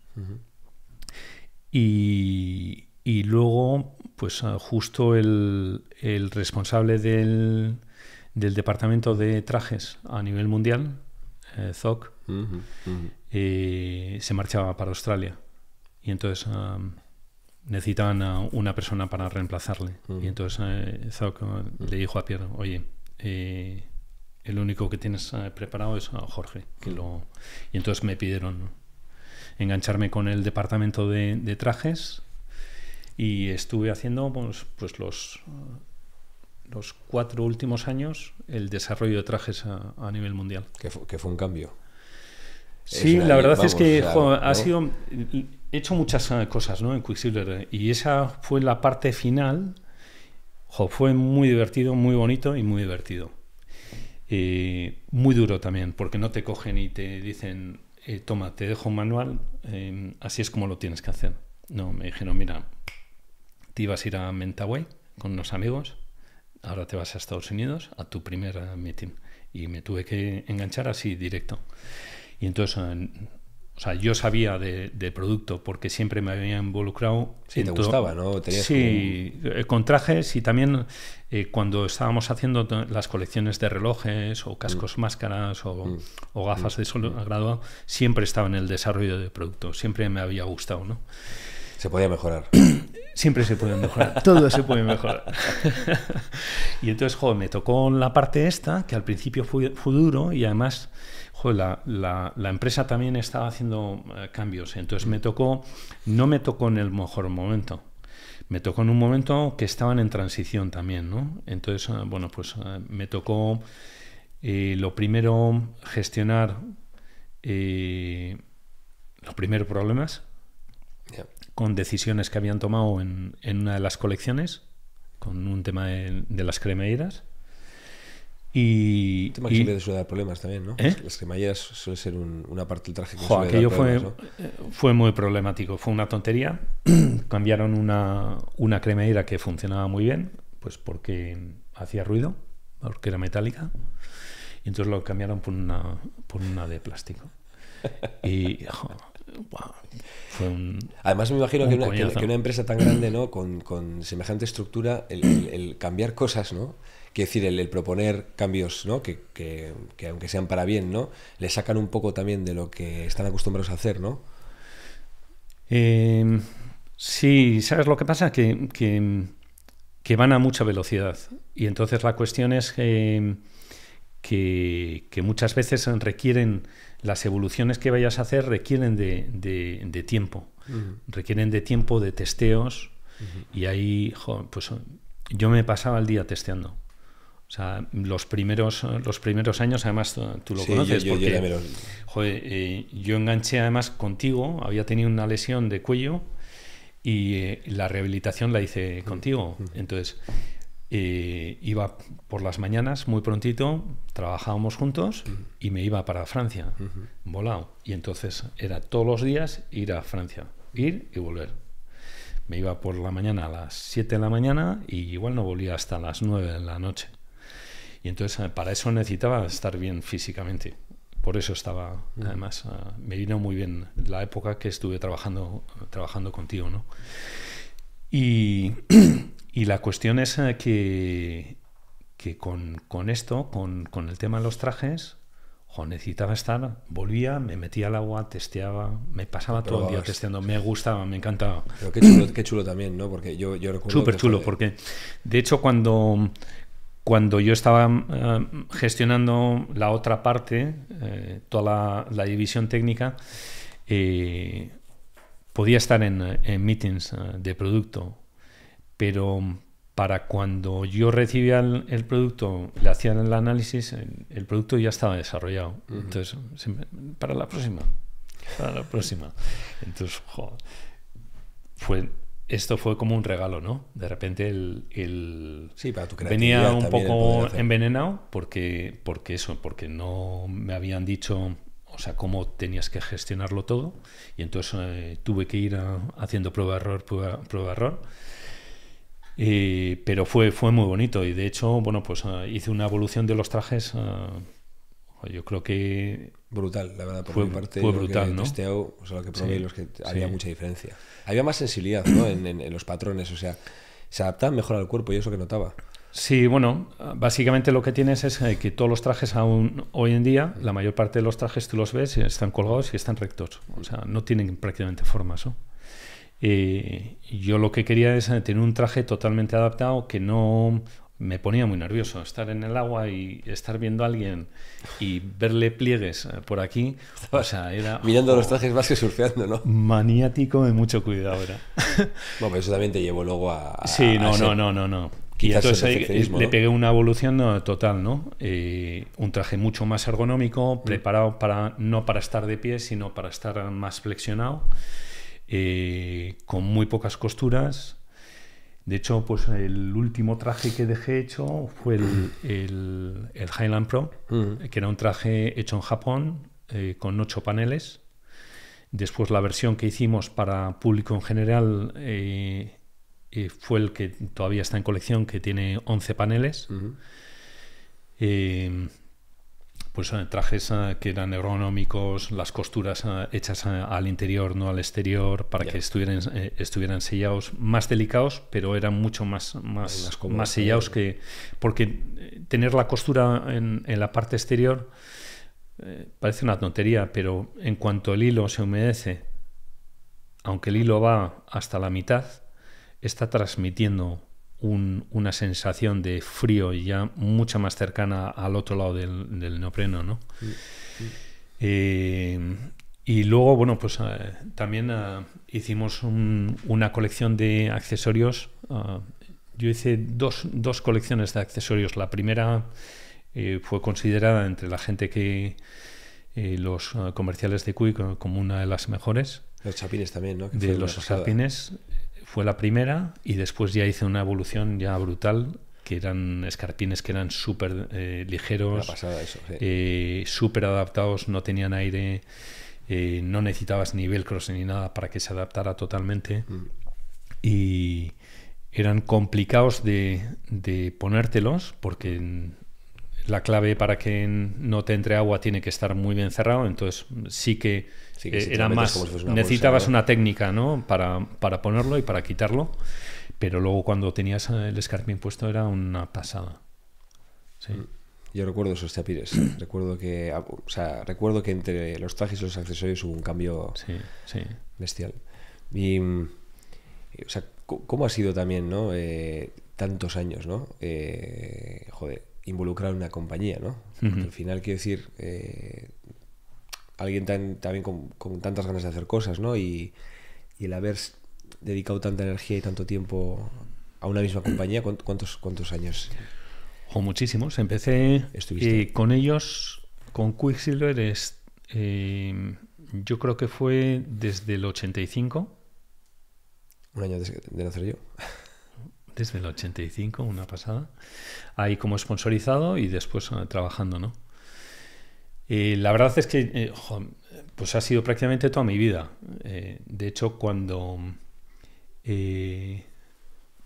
A: Y, y luego, pues ah, justo el, el responsable del, del departamento de trajes a nivel mundial, eh, ZOC, eh, se marchaba para Australia. Y entonces necesitaban a una persona para reemplazarle. Y entonces eh, Zoc le dijo a Pierre, oye, el único que tienes preparado es a Jorge. Que lo... Y entonces me pidieron engancharme con el departamento de, trajes y estuve haciendo pues, pues los los cuatro últimos años el desarrollo de trajes a, nivel
B: mundial. Que, fue un cambio. Sí, la verdad es que ha sido.
A: He hecho muchas eh, cosas ¿no? en Quicksilver y esa fue la parte final. fue muy divertido, muy bonito y muy divertido. Eh, muy duro también, porque no te cogen y te dicen, eh, toma, te dejo un manual, em, así es como lo tienes que hacer. No, me dijeron, mira, te ibas a ir a Mentaway con unos amigos ahora te vas a Estados Unidos a tu primera eh, meeting. Y me tuve que enganchar así directo. Y entonces, eh, o sea, yo sabía de, producto porque siempre me había involucrado. Sí, te gustaba, ¿no? sí, eh, con trajes y también cuando estábamos haciendo las colecciones de relojes o cascos mm. máscaras o, mm. gafas mm. de sol graduado, siempre estaba en el desarrollo de producto, siempre me había gustado, ¿no? Se podía mejorar. Siempre se puede mejorar, todo se puede mejorar. y entonces, joder, me tocó la parte esta, que al principio fue, fue duro y además, joder, la, empresa también estaba haciendo eh, cambios. Entonces me tocó, no me tocó en el mejor momento me tocó en un momento que estaban en transición también, Entonces, eh, bueno, pues eh, me tocó lo primero gestionar los primeros problemas, con decisiones que habían tomado en, una de las colecciones, con
B: un tema de, las cremeiras Y, un tema que suele dar problemas también, ¿no? ¿Eh? Las cremalleras suele ser una parte del traje aquello fue, eh,
A: fue muy problemático, fue una tontería. Cambiaron una, una cremallera que funcionaba muy bien, pues porque hacía ruido, porque era metálica. Y entonces lo cambiaron por una, por una de plástico. Y
B: Además, me imagino que, una, empresa tan grande, ¿no? Con, semejante estructura, el, cambiar cosas, ¿no? decir, el, proponer cambios, ¿no? Que, aunque sean para bien, ¿no? Le sacan un poco también de lo que están acostumbrados a hacer, ¿no? Em, sí, ¿sabes lo que pasa? Que, van
A: a mucha velocidad. Y entonces la cuestión es em, que, que muchas veces requieren las evoluciones que vayas a hacer requieren de, tiempo, requieren de tiempo, de testeos, y ahí, pues yo me pasaba el día testeando. O sea, los primeros, los primeros años, además tú, lo conoces, yo, porque eh, yo, enganché además contigo, había tenido una lesión de cuello y eh, la rehabilitación la hice contigo. Entonces, iba por las mañanas muy prontito, trabajábamos juntos y me iba para Francia, volado. Y entonces era todos los días ir a Francia, ir y volver. Me iba por la mañana a las 7 de la mañana y igual no volvía hasta las 9 de la noche. Y entonces eh, para eso necesitaba estar bien físicamente. Por eso estaba, además, eh, me vino muy bien la época que estuve trabajando, trabajando contigo, ¿no? Y, Y la cuestión es eh, que, con, esto, con, el tema de los trajes, jo, necesitaba estar, volvía, me metía al agua, testeaba, me pasaba todo el día testeando, me gustaba, me encantaba. Pero qué chulo, también, ¿no? Porque yo, yo recuerdo... Súper chulo, porque de hecho cuando, cuando yo estaba eh, gestionando la otra parte, eh, toda la, división técnica, podía estar en, en meetings de producto pero mm, para cuando yo recibía el, producto, le hacían el análisis, el, producto ya estaba desarrollado. Entonces, para la próxima, para la próxima. Entonces, fue, esto fue como un regalo, ¿no? De repente el, el
B: venía un poco envenenado
A: porque, porque eso, porque no me habían dicho, o sea, cómo tenías que gestionarlo todo y entonces eh, tuve que ir haciendo prueba error, prueba error pero fue, fue muy bonito y de hecho, bueno, pues ah, hice una evolución de los trajes. Ah,
B: yo creo que. Brutal, la verdad, por mi parte. Fue brutal, que ¿no? o sea, lo que probé, los que había mucha diferencia. Había más sensibilidad, ¿no? en, los patrones, o sea, se adaptaban mejor al cuerpo y eso que notaba. Sí, bueno, básicamente lo que tienes es eh, que todos los trajes aún hoy en
A: día, la mayor parte de los trajes tú los ves, están colgados y están rectos. O sea, no tienen prácticamente formas, ¿no? Eh, yo lo que quería es eh, tener un traje totalmente adaptado que no me ponía muy nervioso estar en el agua y estar viendo a alguien y
B: verle pliegues eh, por aquí. O sea, era. Mirando los trajes más que surfeando, ¿no?
A: Maniático de mucho cuidado era.
B: Bueno, eso también te llevó luego a. sí, no, no, no, no, no. ahí, le
A: pegué una evolución total, ¿no? un traje mucho más ergonómico, mm. preparado para no para estar de pie, sino para estar más flexionado. Eh, con muy pocas costuras. De hecho, pues el último traje que dejé hecho fue el, Highland Pro, mm. que era un traje hecho en Japón eh, con ocho paneles. Después la versión que hicimos para público en general eh, fue el que todavía está en colección, que tiene 11 paneles. Mm pues eh, trajes eh, que eran ergonómicos, las costuras eh, hechas al interior, no al exterior, para que estuvieran, estuvieran sellados, más delicados, pero eran mucho más, más, sellados que... Porque tener la costura en, la parte exterior parece una tontería, pero en cuanto el hilo se humedece, aunque el hilo va hasta la mitad, está transmitiendo una sensación de frío ya mucho más cercana al otro lado del, neopreno, ¿no? Eh, y luego, bueno, pues eh, también eh, hicimos una colección de accesorios. yo hice dos, dos, colecciones de accesorios. La primera fue considerada entre la gente que los comerciales de Cui como una de las mejores.
B: Los chapines también,
A: ¿no? de los chapines. Fue la primera y después ya hice una evolución ya brutal que eran escarpines que eran súper eh, ligeros, eh, súper adaptados, no tenían aire, eh, no necesitabas ni velcros ni nada para que se adaptara totalmente. Mm. Y eran complicados de, de, ponértelos porque la clave para que no te entre agua tiene que estar muy bien cerrado, entonces sí que, eh, era más, necesitabas una técnica ¿no? para, para ponerlo y para quitarlo, pero luego cuando tenías eh, el escarpín puesto era una pasada.
B: Sí. Mm. Yo recuerdo esos chapires, recuerdo que, ah, o sea, recuerdo que entre los trajes y los accesorios hubo un cambio bestial. Y, o sea, ¿cómo ha sido también, no? Eh, tantos años, ¿no? Eh, joder involucrar una compañía, ¿no? Al final, quiero decir, eh, alguien también con, tantas ganas de hacer cosas, ¿no? Y, el haber dedicado tanta energía y tanto tiempo a una misma compañía, ¿cuántos, cuántos años? O muchísimos. Empecé eh, con ellos, con
A: Quicksilver, es, eh, yo creo que fue desde el 85. Un año de, de nacer yo desde el 85, una pasada, ahí como sponsorizado y después eh, trabajando, ¿no? Eh, la verdad es que eh, pues ha sido prácticamente toda mi vida. de hecho, cuando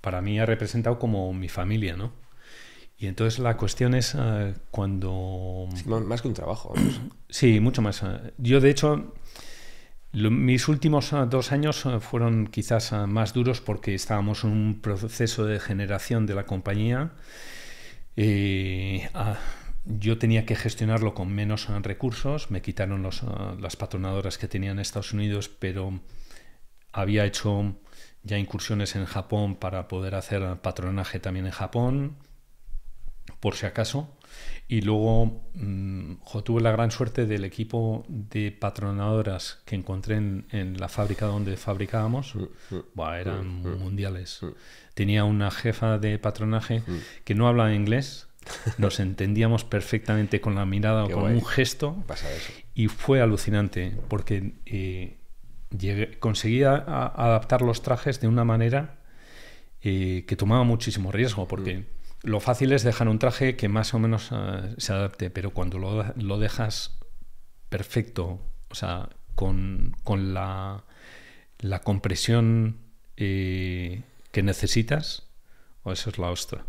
A: para mí ha representado como mi familia, ¿no? Y entonces la cuestión es cuando... más que un trabajo. sí, mucho más. Yo, de hecho, mis últimos ah, dos años ah, fueron quizás ah, más duros porque estábamos en un proceso de generación de la compañía. Eh, yo tenía que gestionarlo con menos recursos, me quitaron las patronadoras que tenía en Estados Unidos, pero había hecho ya incursiones en Japón para poder hacer patronaje también en Japón, por si acaso. Y luego mm, tuve la gran suerte del equipo de patronadoras que encontré en, la fábrica donde fabricábamos. Mm, mm, eran mundiales. Tenía una jefa de patronaje que no hablaba inglés. Nos entendíamos perfectamente con la mirada o con un gesto. Y fue alucinante porque eh, conseguía adaptar los trajes de una manera eh, que tomaba muchísimo riesgo porque lo fácil es dejar un traje que más o menos eh, se adapte, pero cuando lo, lo dejas perfecto, o sea, con, la, compresión eh, que necesitas, o oh, eso es la ostra.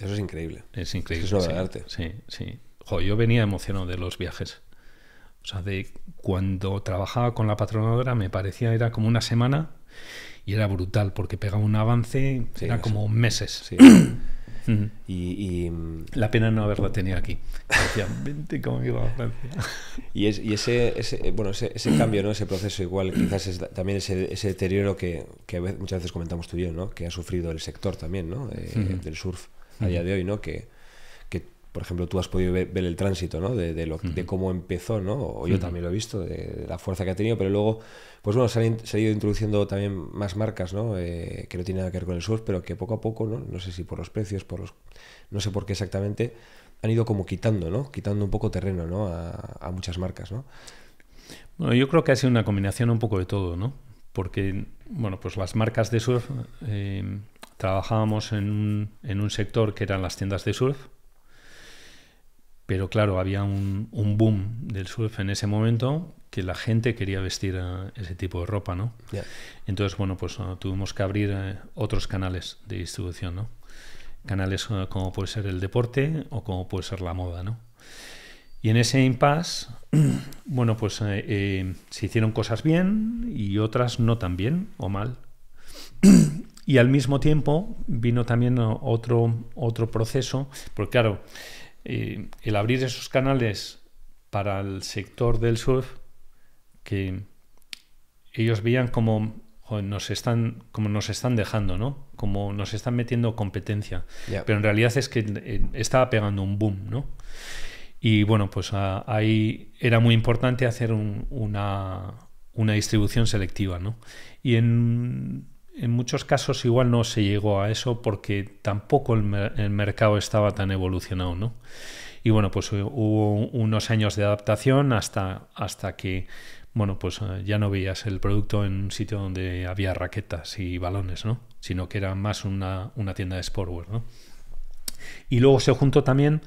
A: Eso es increíble. Es increíble. Eso es arte. Sí, sí. yo venía emocionado de los viajes. O sea, de cuando trabajaba con la patronadora me parecía era como una semana y era brutal porque pegaba un avance, era como meses. Sí.
B: y, La pena no haberla tenido aquí.
A: iba a
B: y, ese, bueno, ese, cambio, ¿no? ese proceso igual, quizás es también ese, ese deterioro que, muchas veces comentamos tú y yo, que ha sufrido el sector también ¿no? del surf a día de hoy, ¿no? que por ejemplo, tú has podido ver, el tránsito, ¿no? De, de, cómo empezó, ¿no? O yo también lo he visto, de, la fuerza que ha tenido, pero luego, pues bueno, se han, ido introduciendo también más marcas, ¿no? Eh, que no tienen nada que ver con el surf, pero que poco a poco, ¿no? No sé si por los precios, por los... no sé por qué exactamente, han ido como quitando, ¿no? Quitando un poco terreno, ¿no? A, a muchas marcas, ¿no?
A: Bueno, yo creo que ha sido una combinación un poco de todo, ¿no? Porque, bueno, pues las marcas de surf... Eh, trabajábamos en en un sector que eran las tiendas de surf, pero claro, había un, boom del surf en ese momento que la gente quería vestir eh, ese tipo de ropa, ¿no? Entonces, bueno, pues ah, tuvimos que abrir eh, otros canales de distribución, ¿no? Canales eh, como puede ser el deporte o como puede ser la moda, ¿no? Y en ese impasse, bueno, pues se hicieron cosas bien y otras no tan bien o mal. y al mismo tiempo vino también otro, otro proceso, porque claro, el abrir esos canales para el sector del surf, que ellos veían como nos están, como nos están dejando, ¿no? Como nos están metiendo competencia. Pero en realidad es que eh, estaba pegando un boom, ¿no? Y bueno, pues ahí era muy importante hacer una, una distribución selectiva, ¿no? Y en en muchos casos igual no se llegó a eso porque tampoco el, mercado estaba tan evolucionado, ¿no? Y bueno, pues eh, hubo unos años de adaptación hasta, hasta que, bueno, pues eh, ya no veías el producto en un sitio donde había raquetas y balones, ¿no? Sino que era más una, tienda de sportwear, ¿no? Y luego se juntó también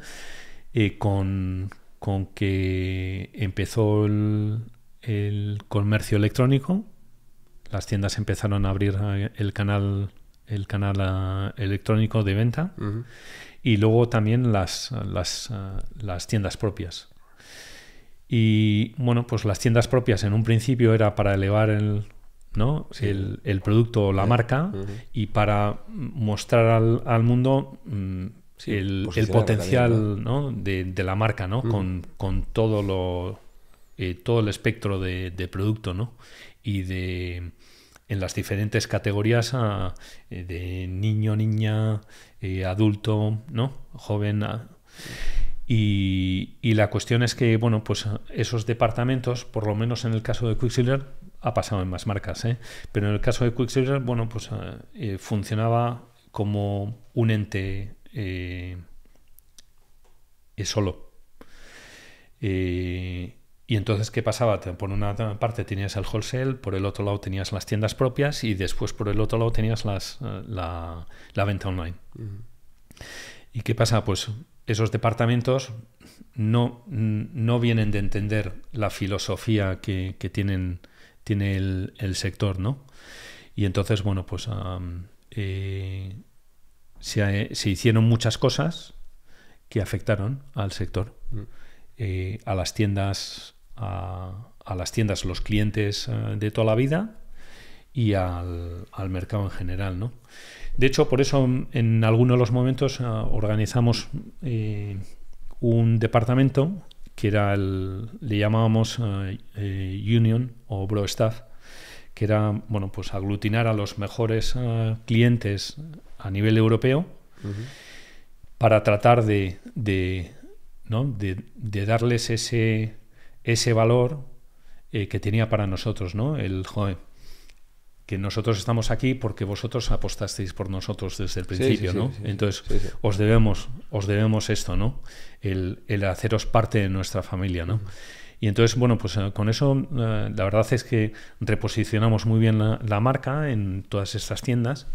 A: eh, con, que empezó el, el comercio electrónico, las tiendas empezaron a abrir eh, el canal, el canal eh, electrónico de venta y luego también las, eh, las, tiendas propias. Y bueno, pues las tiendas propias en un principio era para elevar el, ¿no? El, producto o la marca y para mostrar al, mundo mm, el, potencial De, la marca ¿no? con, todo lo todo el espectro de, producto y de en las diferentes categorías ah, eh, de niño, niña, eh, adulto, ¿no? Joven. Ah. y, la cuestión es que, bueno, pues ah, esos departamentos, por lo menos en el caso de Quicksilver, ha pasado en más marcas, ¿eh? pero en el caso de Quicksilver, bueno, pues funcionaba como un ente solo. Y entonces, ¿qué pasaba? Por una parte tenías el wholesale, por el otro lado tenías las tiendas propias y después por el otro lado tenías las, eh, la, venta online. ¿Y qué pasa? Pues esos departamentos no, no vienen de entender la filosofía que, tienen, tiene el, sector, ¿no? Y entonces, bueno, pues eh, eh, se, hicieron muchas cosas que afectaron al sector. Mm. a las tiendas a, las tiendas, los clientes eh, de toda la vida y al, mercado en general, ¿no? De hecho, por eso mm, en algunos de los momentos eh, organizamos eh, un departamento que era le llamábamos Union o Bro Staff, que era bueno, pues aglutinar a los mejores clientes a nivel europeo para tratar de darles ese ese valor eh, que tenía para nosotros, ¿no? El joven que nosotros estamos aquí porque vosotros apostasteis por nosotros desde el principio, ¿no? Entonces, os debemos, os debemos esto, ¿no? El, haceros parte de nuestra familia, ¿no? Y entonces, bueno, pues eh, con eso eh, la verdad es que reposicionamos muy bien la, marca en todas estas tiendas,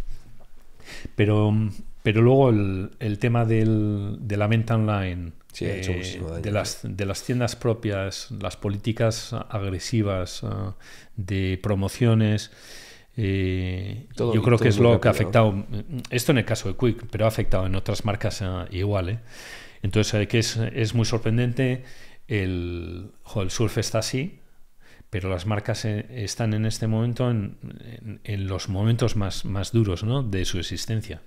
A: pero, pero luego el, el tema del, de la venta online, eh, de las, de las tiendas propias, las políticas agresivas eh, de promociones. Eh, yo creo que es lo que ha afectado, mm, esto en el caso de Quick, pero ha afectado en otras marcas igual. Entonces, que es, muy sorprendente el, el surf está así, pero las marcas están en este momento en, los momentos más, más duros de su existencia.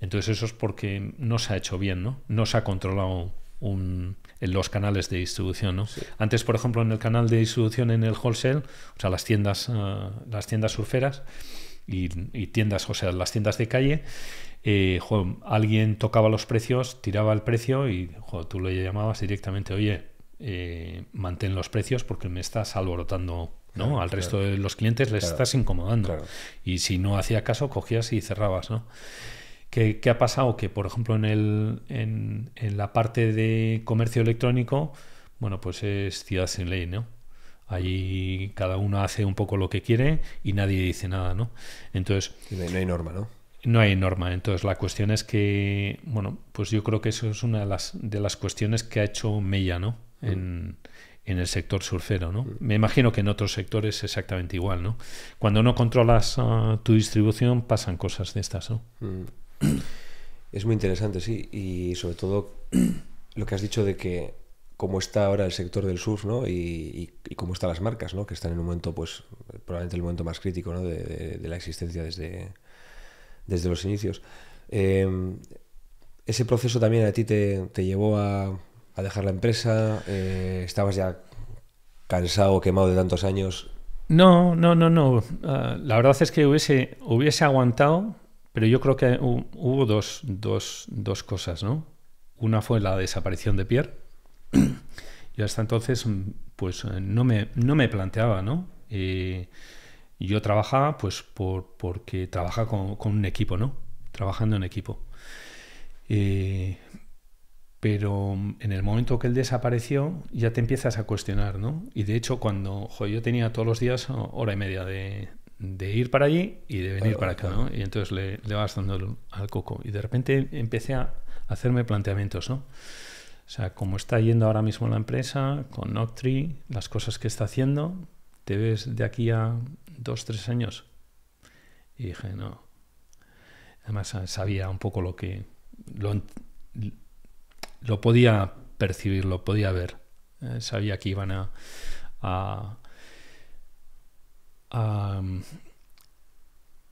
A: Entonces eso es porque no se ha hecho bien, ¿no? No se ha controlado un, en los canales de distribución. ¿no? Antes, por ejemplo, en el canal de distribución en el wholesale, o sea, las tiendas, ah, las tiendas surferas y, tiendas, o sea, las tiendas de calle, eh, alguien tocaba los precios, tiraba el precio y tú le llamabas directamente, oye, eh, mantén los precios porque me estás alborotando. ¿no? Al resto de los clientes les estás incomodando. Y si no hacía caso, cogías y cerrabas. ¿no? ¿Qué, ha pasado? Que, por ejemplo, en, el, en, la parte de comercio electrónico, bueno, pues es ciudad sin ley, ¿no? Allí cada uno hace un poco lo que quiere y nadie dice nada, ¿no? Entonces... No hay, norma, ¿no? No hay norma. Entonces, la cuestión es que, bueno, pues yo creo que eso es una de las, de las cuestiones que ha hecho Mella, ¿no? Mm. En, el sector surfero, ¿no? Mm. Me imagino que en otros sectores es exactamente igual, ¿no? Cuando no controlas ah, tu distribución pasan cosas de estas, ¿no?
C: Mm.
B: Es muy interesante, sí. Y sobre todo lo que has dicho de que cómo está ahora el sector del surf, Y, cómo están las marcas, ¿no? Que están en un momento, pues, probablemente el momento más crítico, de, la existencia desde, desde los inicios. Em, ¿Ese proceso también a ti te, llevó a, dejar la empresa? Eh, ¿Estabas ya cansado, quemado de tantos años?
A: No, no, no, no. Ah, la verdad es que hubiese, hubiese aguantado pero yo creo que hubo dos, cosas, ¿no? Una fue la desaparición de Pierre. Yo hasta entonces, mm, pues eh, no me, no me planteaba, ¿no? Eh, yo trabajaba, pues, por, porque trabaja con, un equipo, ¿no? Trabajando en equipo. Eh, pero en el momento que él desapareció, ya te empiezas a cuestionar, ¿no? Y de hecho, cuando yo tenía todos los días hora y media de, de ir para allí y de venir para acá, ¿no? Y entonces le, vas dando al coco. Y de repente empecé a hacerme planteamientos, ¿no? O sea, cómo está yendo ahora mismo la empresa, con Noctree, las cosas que está haciendo, ¿te ves de aquí a dos, tres años? Y dije, no. Además, ah, sabía un poco lo que. Lo, podía percibir, lo podía ver. Eh, sabía que iban a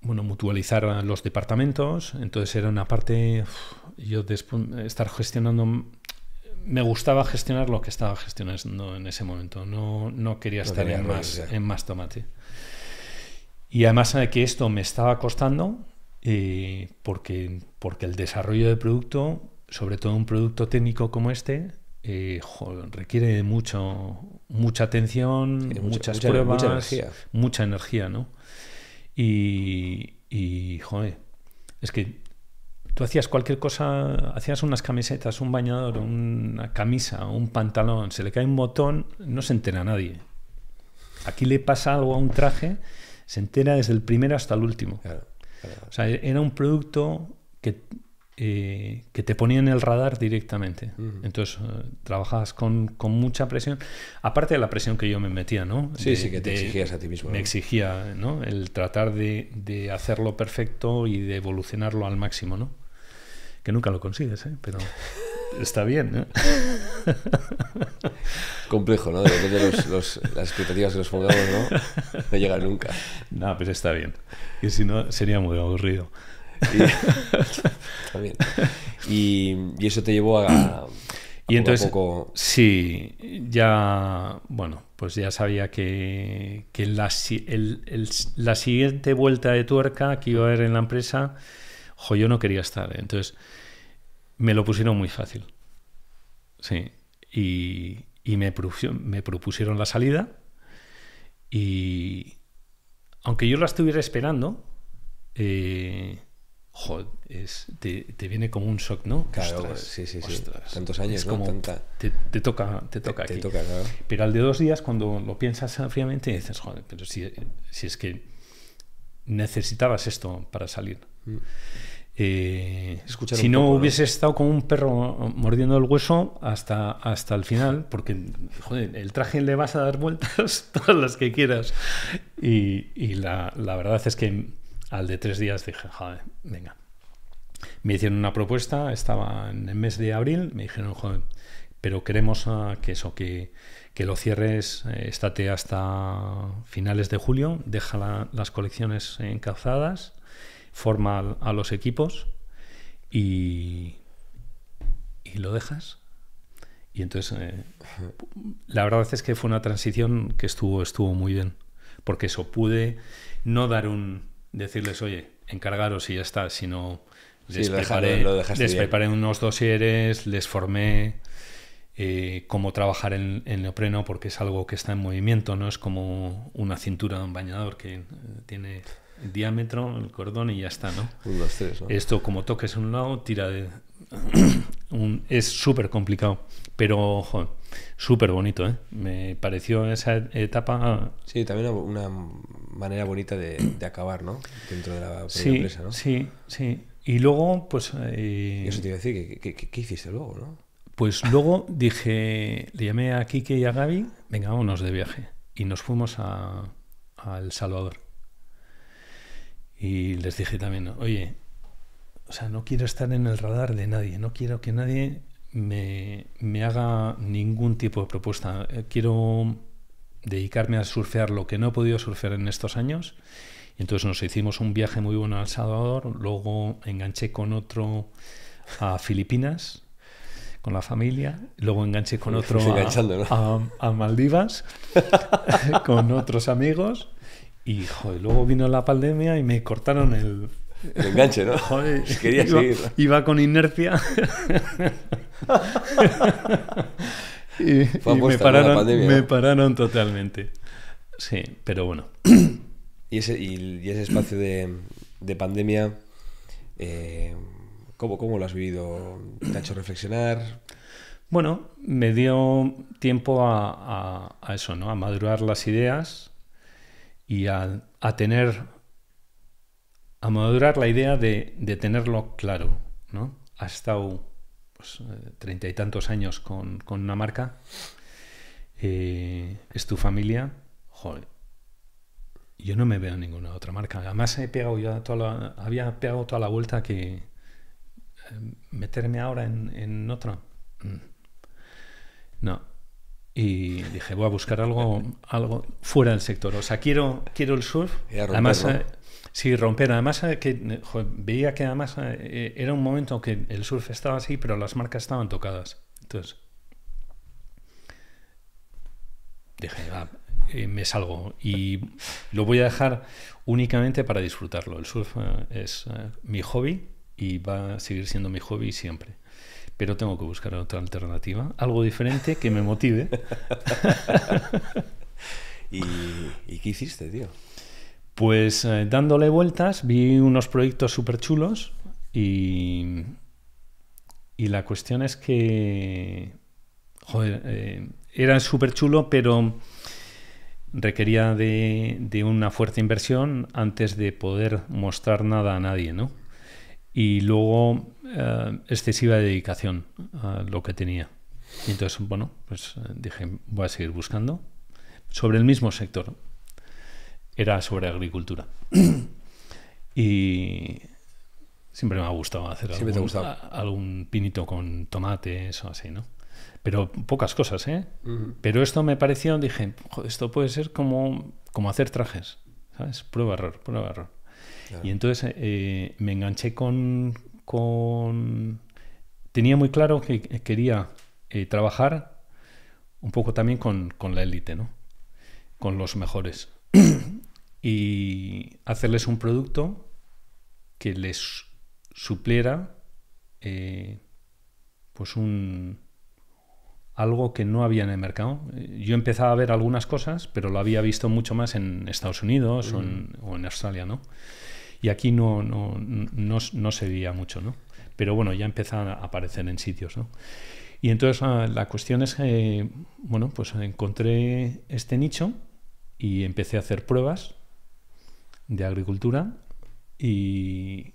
A: bueno, mutualizar los departamentos. Entonces era una parte, yo después estar gestionando, me gustaba gestionar lo que estaba gestionando en ese momento. No, no quería estar en más, en más tomate. Y además que esto me estaba costando eh, porque, porque el desarrollo de producto, sobre todo un producto técnico como este, eh, requiere mucho, mucha atención, muchas pruebas, mucha energía. ¿no? Y, joder, es que tú hacías cualquier cosa, hacías unas camisetas, un bañador, una camisa, un pantalón, se le cae un botón, no se entera nadie. Aquí le pasa algo a un traje, se entera desde el primero hasta el último. O sea, era un producto que eh, que te ponía en el radar directamente. Entonces eh, trabajabas con, mucha presión, aparte de la presión que yo me metía, ¿no? Sí, sí, que te exigías a ti mismo. Me exigía, ¿no? El tratar de, hacerlo perfecto y de evolucionarlo al máximo, ¿no? Que nunca lo consigues, ¿eh? Pero está bien, ¿eh?
B: Complejo, ¿no? Depende de los, los, las expectativas que nos pongamos, ¿no? No llega nunca. No, pero está bien. Y si no, sería muy aburrido.
A: Y, eso te
B: llevó a... y poco
A: entonces, sí, ya, bueno, pues ya sabía que, que la, siguiente vuelta de tuerca que iba a haber en la empresa, yo no quería estar. ¿eh? Entonces, me lo pusieron muy fácil. Sí. Y, y me, me propusieron la salida. Y aunque yo la estuviera esperando, eh, joder, es, te, viene como un shock, ¿no? sí, sí, Tantos años, te, toca, te toca Pero al de dos días, cuando lo piensas fríamente, dices, joder, pero si, es que necesitabas esto para salir. Mm. Eh, si no hubiese estado como un perro mordiendo el hueso hasta, hasta el final, porque joder, el traje le vas a dar vueltas todas las que quieras. Y, la, la verdad es que al de tres días dije, joder, venga. Me hicieron una propuesta, estaba en el mes de abril, me dijeron, joder, pero queremos ah, que eso, que, lo cierres, eh, estate hasta finales de julio, deja las colecciones encauzadas, forma a, los equipos y, y lo dejas. Y entonces, eh, la verdad es que fue una transición que estuvo, estuvo muy bien, porque eso pude no dar un decirles, oye, encargaros y ya está, si no... Les, preparé, unos dosieres, les formé eh, cómo trabajar en, neopreno, porque es algo que está en movimiento, no es como una cintura de un bañador que eh, tiene diámetro, el cordón y ya está, ¿no? Esto como toques un lado, tira de, es súper complicado, pero súper bonito. ¿eh?
B: Me pareció esa etapa. Ah. Sí, también una, manera bonita de, acabar, ¿no? Dentro de la empresa,
A: Sí, sí. Y luego, pues. Eh, eso te
B: iba decir, ¿qué, qué, hiciste luego,
A: Pues luego dije, le llamé a Kike y a Gaby, venga, vámonos de viaje. Y nos fuimos a El Salvador. Y les dije también, oye, o sea, no quiero estar en el radar de nadie, no quiero que nadie me, haga ningún tipo de propuesta. Eh, quiero dedicarme a surfear lo que no he podido surfear en estos años. Y entonces nos hicimos un viaje muy bueno al Salvador, luego enganché con otro a Filipinas con la familia, luego enganché con otro a, Maldivas, con otros amigos, y, luego vino la pandemia y me cortaron el, el enganche, ¿no? Quería iba, seguir. Iba con inercia. y, me,
B: pararon, totalmente. Sí, pero bueno. ¿Y ese, espacio de, pandemia, eh, ¿cómo, lo has vivido? ¿Te ha hecho reflexionar? Bueno, me dio tiempo
A: a, eso, ¿no? A madurar las ideas y a tener a madurar la idea de, tenerlo claro, ¿no? Has estado pues, eh, treinta y tantos años con, una marca, eh, es tu familia, joder, yo no me veo en ninguna otra marca. Además he pegado ya toda había pegado toda la vuelta que eh, meterme ahora en, en otra. Mm. No, y dije voy a buscar algo algo fuera del sector o sea quiero quiero el surf además Sí, romper. Además, eh, que, eh, veía que además eh, era un momento que el surf estaba así, pero las marcas estaban tocadas. Entonces, dije, ah, me salgo y lo voy a dejar únicamente para disfrutarlo. El surf es mi hobby y va a seguir siendo mi hobby siempre. Pero tengo que buscar otra alternativa, algo diferente que me motive.
B: ¿Y, ¿Y qué hiciste, tío?
A: Pues eh, dándole vueltas vi unos proyectos súper chulos y, la cuestión es que, eh, era súper chulo, pero requería de, una fuerte inversión antes de poder mostrar nada a nadie, ¿no? Y luego eh, excesiva dedicación a lo que tenía. entonces, bueno, pues dije, voy a seguir buscando sobre el mismo sector era sobre agricultura. y siempre me ha gustado hacer algún, pinito con tomates o así, ¿no? Pero pocas cosas, ¿eh? Pero esto me pareció, dije, esto puede ser como, como hacer trajes, ¿sabes? Prueba error, prueba error. Y entonces eh, eh, me enganché con, con... Tenía muy claro que quería eh, trabajar un poco también con, con la élite, ¿no? Con los mejores. y hacerles un producto que les supliera eh, pues un algo que no había en el mercado. Eh, yo empezaba a ver algunas cosas, pero lo había visto mucho más en Estados Unidos o, en, mm. Australia, ¿no? Y aquí no, no, no, no se veía mucho, ¿no? Pero bueno, ya empezaba a aparecer en sitios, ¿no? Y entonces la, ah, la cuestión es que, bueno, pues encontré este nicho y empecé a hacer pruebas de agricultura y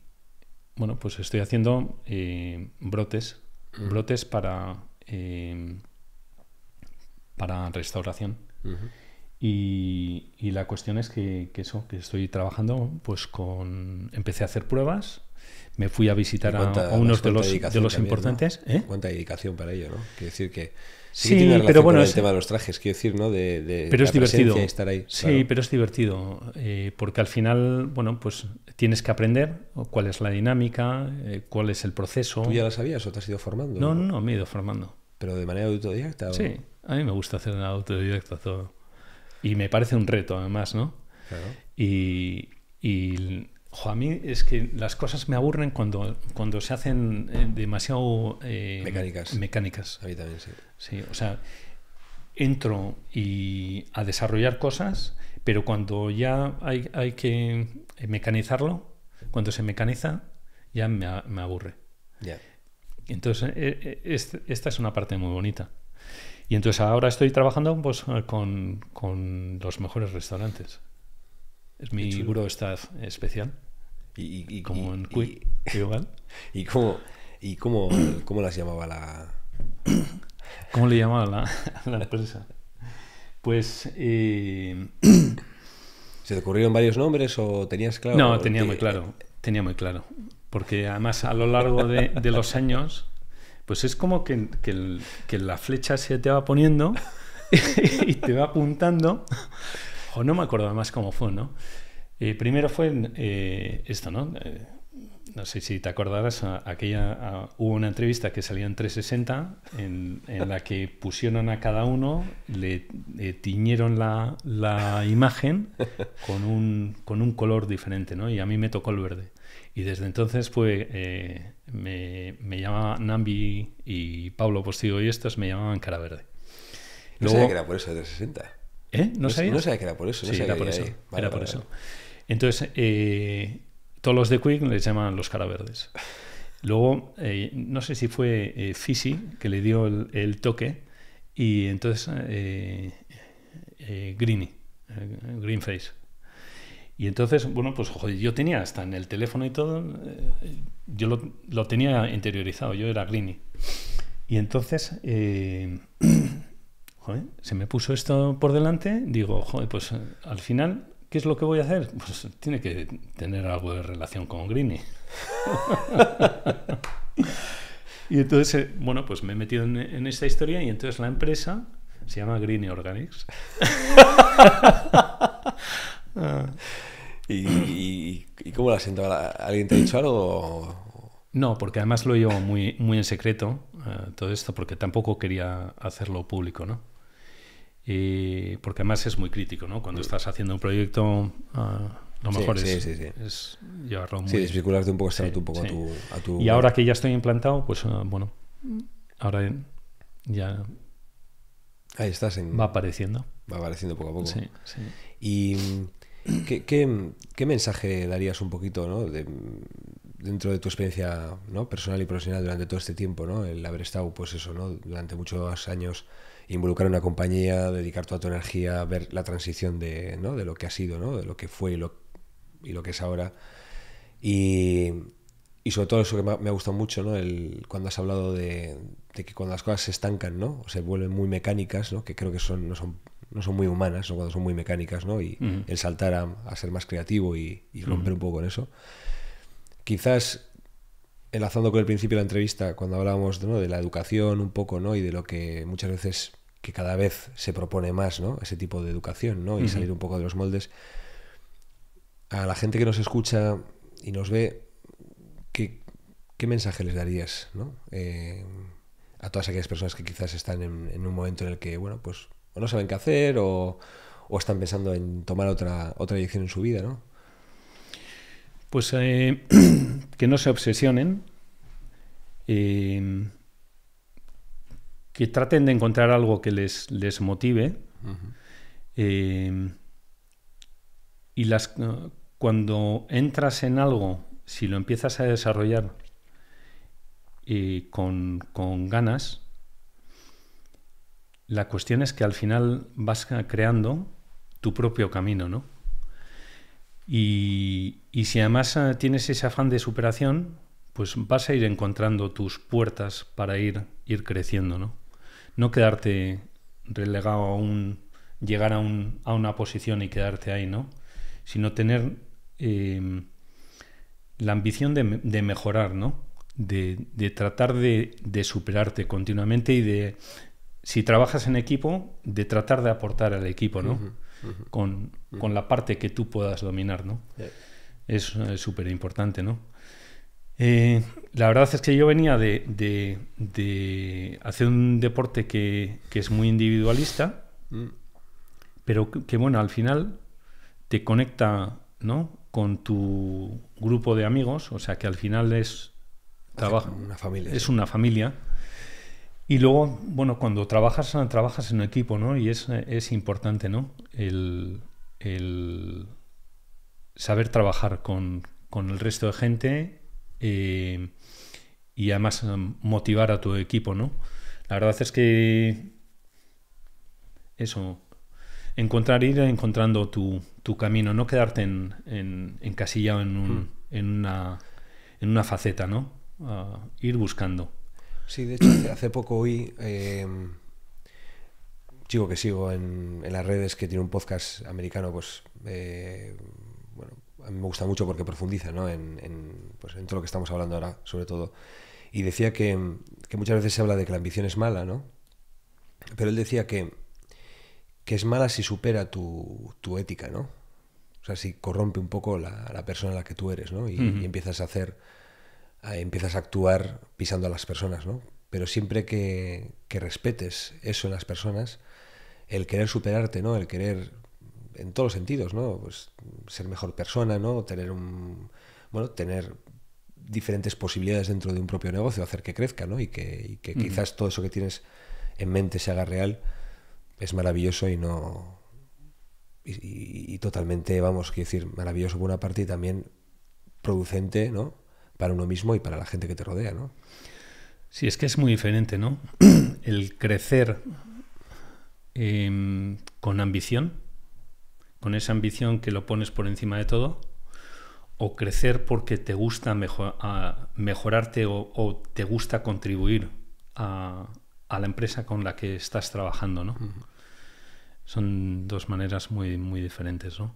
A: bueno, pues estoy haciendo eh, brotes, brotes para, eh, para restauración. Y, la cuestión es que, eso, que estoy trabajando, pues con. Empecé a hacer pruebas, me fui a visitar a, unos de los, de los importantes. ¿eh?
B: Cuánta dedicación para ello, ¿no? Quiero decir que.
A: Sí, pero bueno, con el tema
B: de los trajes, quiero decir, ¿no? De, pero es divertido. Estar eh, ahí, sí,
A: pero es divertido, porque al final, bueno, pues tienes que aprender cuál es la dinámica, eh, cuál es el proceso. ¿Tú ya la
B: sabías o te has ido formando? No, no,
A: no me he ido formando. ¿Pero de manera autodidacta? Sí, a mí me gusta hacer en autodidacta todo. Y me parece un reto, además, ¿no? Y, a mí es que las cosas me aburren cuando, cuando se hacen eh, demasiado... Eh, mecánicas. Mecánicas. A mí también, sí. Sí, o sea, entro y a desarrollar cosas, pero cuando ya hay, hay que mecanizarlo, cuando se mecaniza, ya me, aburre. Entonces, eh, esta es una parte muy bonita. Y entonces ahora estoy trabajando pues, eh, con, los mejores restaurantes. Es mi seguro. está
B: especial. Y, como en y, ¿Y, cómo, y cómo, cómo las llamaba la...? ¿Cómo le llamaba la, empresa? Pues... Eh, ¿Se te ocurrieron varios nombres o tenías
A: claro? No, tenía muy claro. Tenía muy claro. Porque además a lo largo de, de los años pues es como que, la flecha se te va poniendo y te va apuntando. O no me acuerdo más cómo fue, ¿no? Eh, primero fue eh, esto, ¿no? Eh, no sé si te acordarás, aquella hubo una entrevista que salía en 360 en, la que pusieron a cada uno, le, tiñeron la, imagen con un, con un color diferente, ¿no? Y a mí me tocó el verde. Y desde entonces fue, pues, eh, me, me Nambi y Pablo Postigo pues, y estos me llamaban Cara Verde. no sabía que era por
B: eso de 360. ¿Eh? ¿No, no sabía? No sabía que era por eso. No sí, era por eso. era por eso.
A: Entonces, eh, todos los de Quick les llaman los Cara Verdes. Luego, eh, no sé si fue Fisi que le dio el, toque y entonces eh, Greeny, Greenface. Y entonces, bueno, pues yo tenía hasta en el teléfono y todo, eh, yo lo, tenía interiorizado, yo era Greeny. Y entonces, eh, joder, se me puso esto por delante, digo, joder, pues eh, al final, ¿qué es lo que voy a hacer? Pues tiene que tener algo de relación con Greeny. y entonces, bueno, pues me he metido en, en esta historia y entonces la empresa se llama Greeny Organics.
C: Ah. ¿Y, y,
B: y, cómo la siento ¿Alguien te ha dicho algo?
A: No, porque además lo llevo muy, muy en secreto eh, todo esto, porque tampoco quería hacerlo público, ¿no? Y porque además es muy crítico, ¿no? Cuando estás haciendo un proyecto, a ah, lo mejor sí, es, sí,
B: es, llevarlo muy... Sí, un poco, un poco a, tu, a, tu, Y ahora
A: que ya estoy implantado, pues ah,
B: bueno, ahora ya... Ahí estás en... Va apareciendo. Va apareciendo poco a poco. Sí, sí. Y... Mm, ¿Qué, mensaje darías un poquito de, dentro de tu experiencia ¿no? personal y profesional durante todo este tiempo? ¿no? El haber estado, pues eso, ¿no? durante muchos años involucrar una compañía, dedicar toda tu energía, ver la transición de, ¿no? lo que ha sido, de lo que fue y lo, y lo que es ahora. Y, sobre todo eso que me ha gustado mucho, ¿no? El, cuando has hablado de, que cuando las cosas se estancan, ¿no? O se vuelven muy mecánicas, ¿no? Que creo que son, no son no son muy humanas, son cuando son muy mecánicas, ¿no? Y el saltar a, ser más creativo y, romper un poco con eso. Quizás enlazando con el principio de la entrevista, cuando hablábamos de la educación un poco, ¿no? Y de lo que muchas veces, que cada vez se propone más, ¿no? Ese tipo de educación, ¿no? Y salir un poco de los moldes. A la gente que nos escucha y nos ve, ¿qué, mensaje les darías, ¿no? Eh, a todas aquellas personas que quizás están en, en un momento en el que, bueno, pues o no saben qué hacer o, o están pensando en tomar otra, otra dirección en su vida, ¿no? Pues eh, que no se obsesionen, eh,
A: que traten de encontrar algo que les, les motive eh, y las, cuando entras en algo, si lo empiezas a desarrollar con, con ganas, la cuestión es que al final vas creando tu propio camino, ¿no? Y, si además eh, tienes ese afán de superación, pues vas a ir encontrando tus puertas para ir, ir creciendo, ¿no? No quedarte relegado a un. llegar a, un, a una posición y quedarte ahí, ¿no? Sino tener em, la ambición de, mejorar, ¿no? De, tratar de, superarte continuamente y de, si trabajas en equipo, de tratar de aportar al equipo, ¿no? con, con, la parte que tú puedas dominar, ¿no? Eh. Es súper importante, ¿no? Eh, la verdad es que yo venía de, de, de hacer un deporte que, es muy individualista, mm. pero que, bueno, al final te conecta, ¿no? Con tu grupo de amigos, o sea que al final es trabajo. Una familia. Es una familia y luego, bueno, cuando trabajas, trabajas en equipo, ¿no? Y es, es importante, ¿no? El, saber trabajar con, el resto de gente eh, y además em, motivar a tu equipo, ¿no? La verdad es que eso, encontrar, ir encontrando tu, camino, no quedarte en, en, encasillado en, un, mm. en, una, en una faceta, ¿no? Ah, ir buscando.
B: Sí, de hecho, hace, poco hoy, Eh, em, chico que sigo en, las redes que tiene un podcast americano, pues. Eh, bueno, a mí me gusta mucho porque profundiza ¿no? en, pues, en, todo lo que estamos hablando ahora, sobre todo. Y decía que, muchas veces se habla de que la ambición es mala, ¿no? Pero él decía que, es mala si supera tu, ética, ¿no? O sea, si corrompe un poco la, la persona en la que tú eres, ¿no? y empiezas a hacer empiezas a actuar pisando a las personas, ¿no? Pero siempre que, respetes eso en las personas, el querer superarte, ¿no? El querer, en todos los sentidos, ¿no? Pues ser mejor persona, ¿no? Tener un, bueno, tener diferentes posibilidades dentro de un propio negocio, hacer que crezca, ¿no? Y que, quizás todo eso que tienes en mente se haga real, es maravilloso y no... Y, totalmente, vamos, quiero decir, maravilloso por una parte y también producente, ¿no? para uno mismo y para la gente que te rodea, ¿no? Sí, es que es muy diferente, ¿no? El crecer em,
A: con ambición, con esa ambición que lo pones por encima de todo, o crecer porque te gusta mejor, mejorarte o, te gusta contribuir a, la empresa con la que estás trabajando, ¿no? Son dos maneras muy, muy diferentes, ¿no?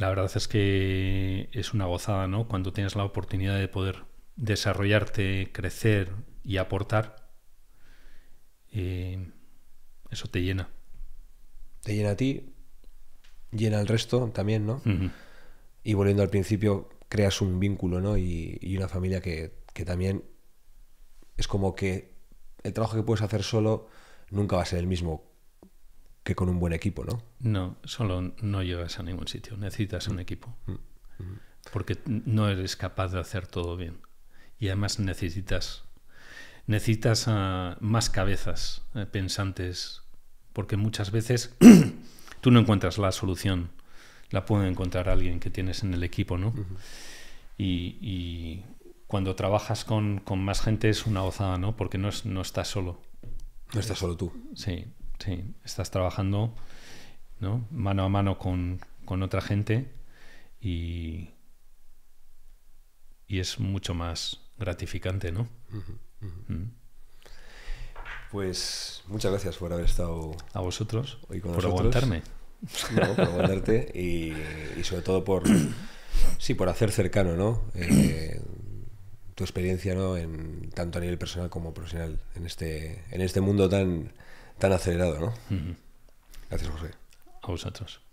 A: la verdad es que es una gozada, ¿no? Cuando tienes la oportunidad de poder desarrollarte, crecer y aportar, eh, eso te llena.
B: Te llena a ti, llena al resto también, ¿no? Y volviendo al principio, creas un vínculo, ¿no? Y, y una familia que, que también es como que el trabajo que puedes hacer solo nunca va a ser el mismo que con un buen equipo, ¿no?
A: No, solo no llegas a ningún sitio, necesitas un mm. equipo, mm, mm. porque no eres capaz de hacer todo bien. Y además necesitas, necesitas ah, más cabezas eh, pensantes, porque muchas veces tú no encuentras la solución, la puede encontrar alguien que tienes en el equipo, ¿no? y, cuando trabajas con, con, más gente es una gozada, ¿no? Porque no, es, no estás solo. No estás solo tú. Sí, estás trabajando ¿no? mano a mano con, otra gente y, es mucho más gratificante, ¿no?
C: Mm.
B: Pues muchas gracias por haber estado a vosotros hoy con por aguantarme. por aguantarte y, y, sobre todo por sí, por hacer cercano, ¿no? Eh, tu experiencia, ¿no? En, tanto a nivel personal como profesional en este en este mundo tan tan acelerado, ¿no?
C: Gracias, José. A vosotros.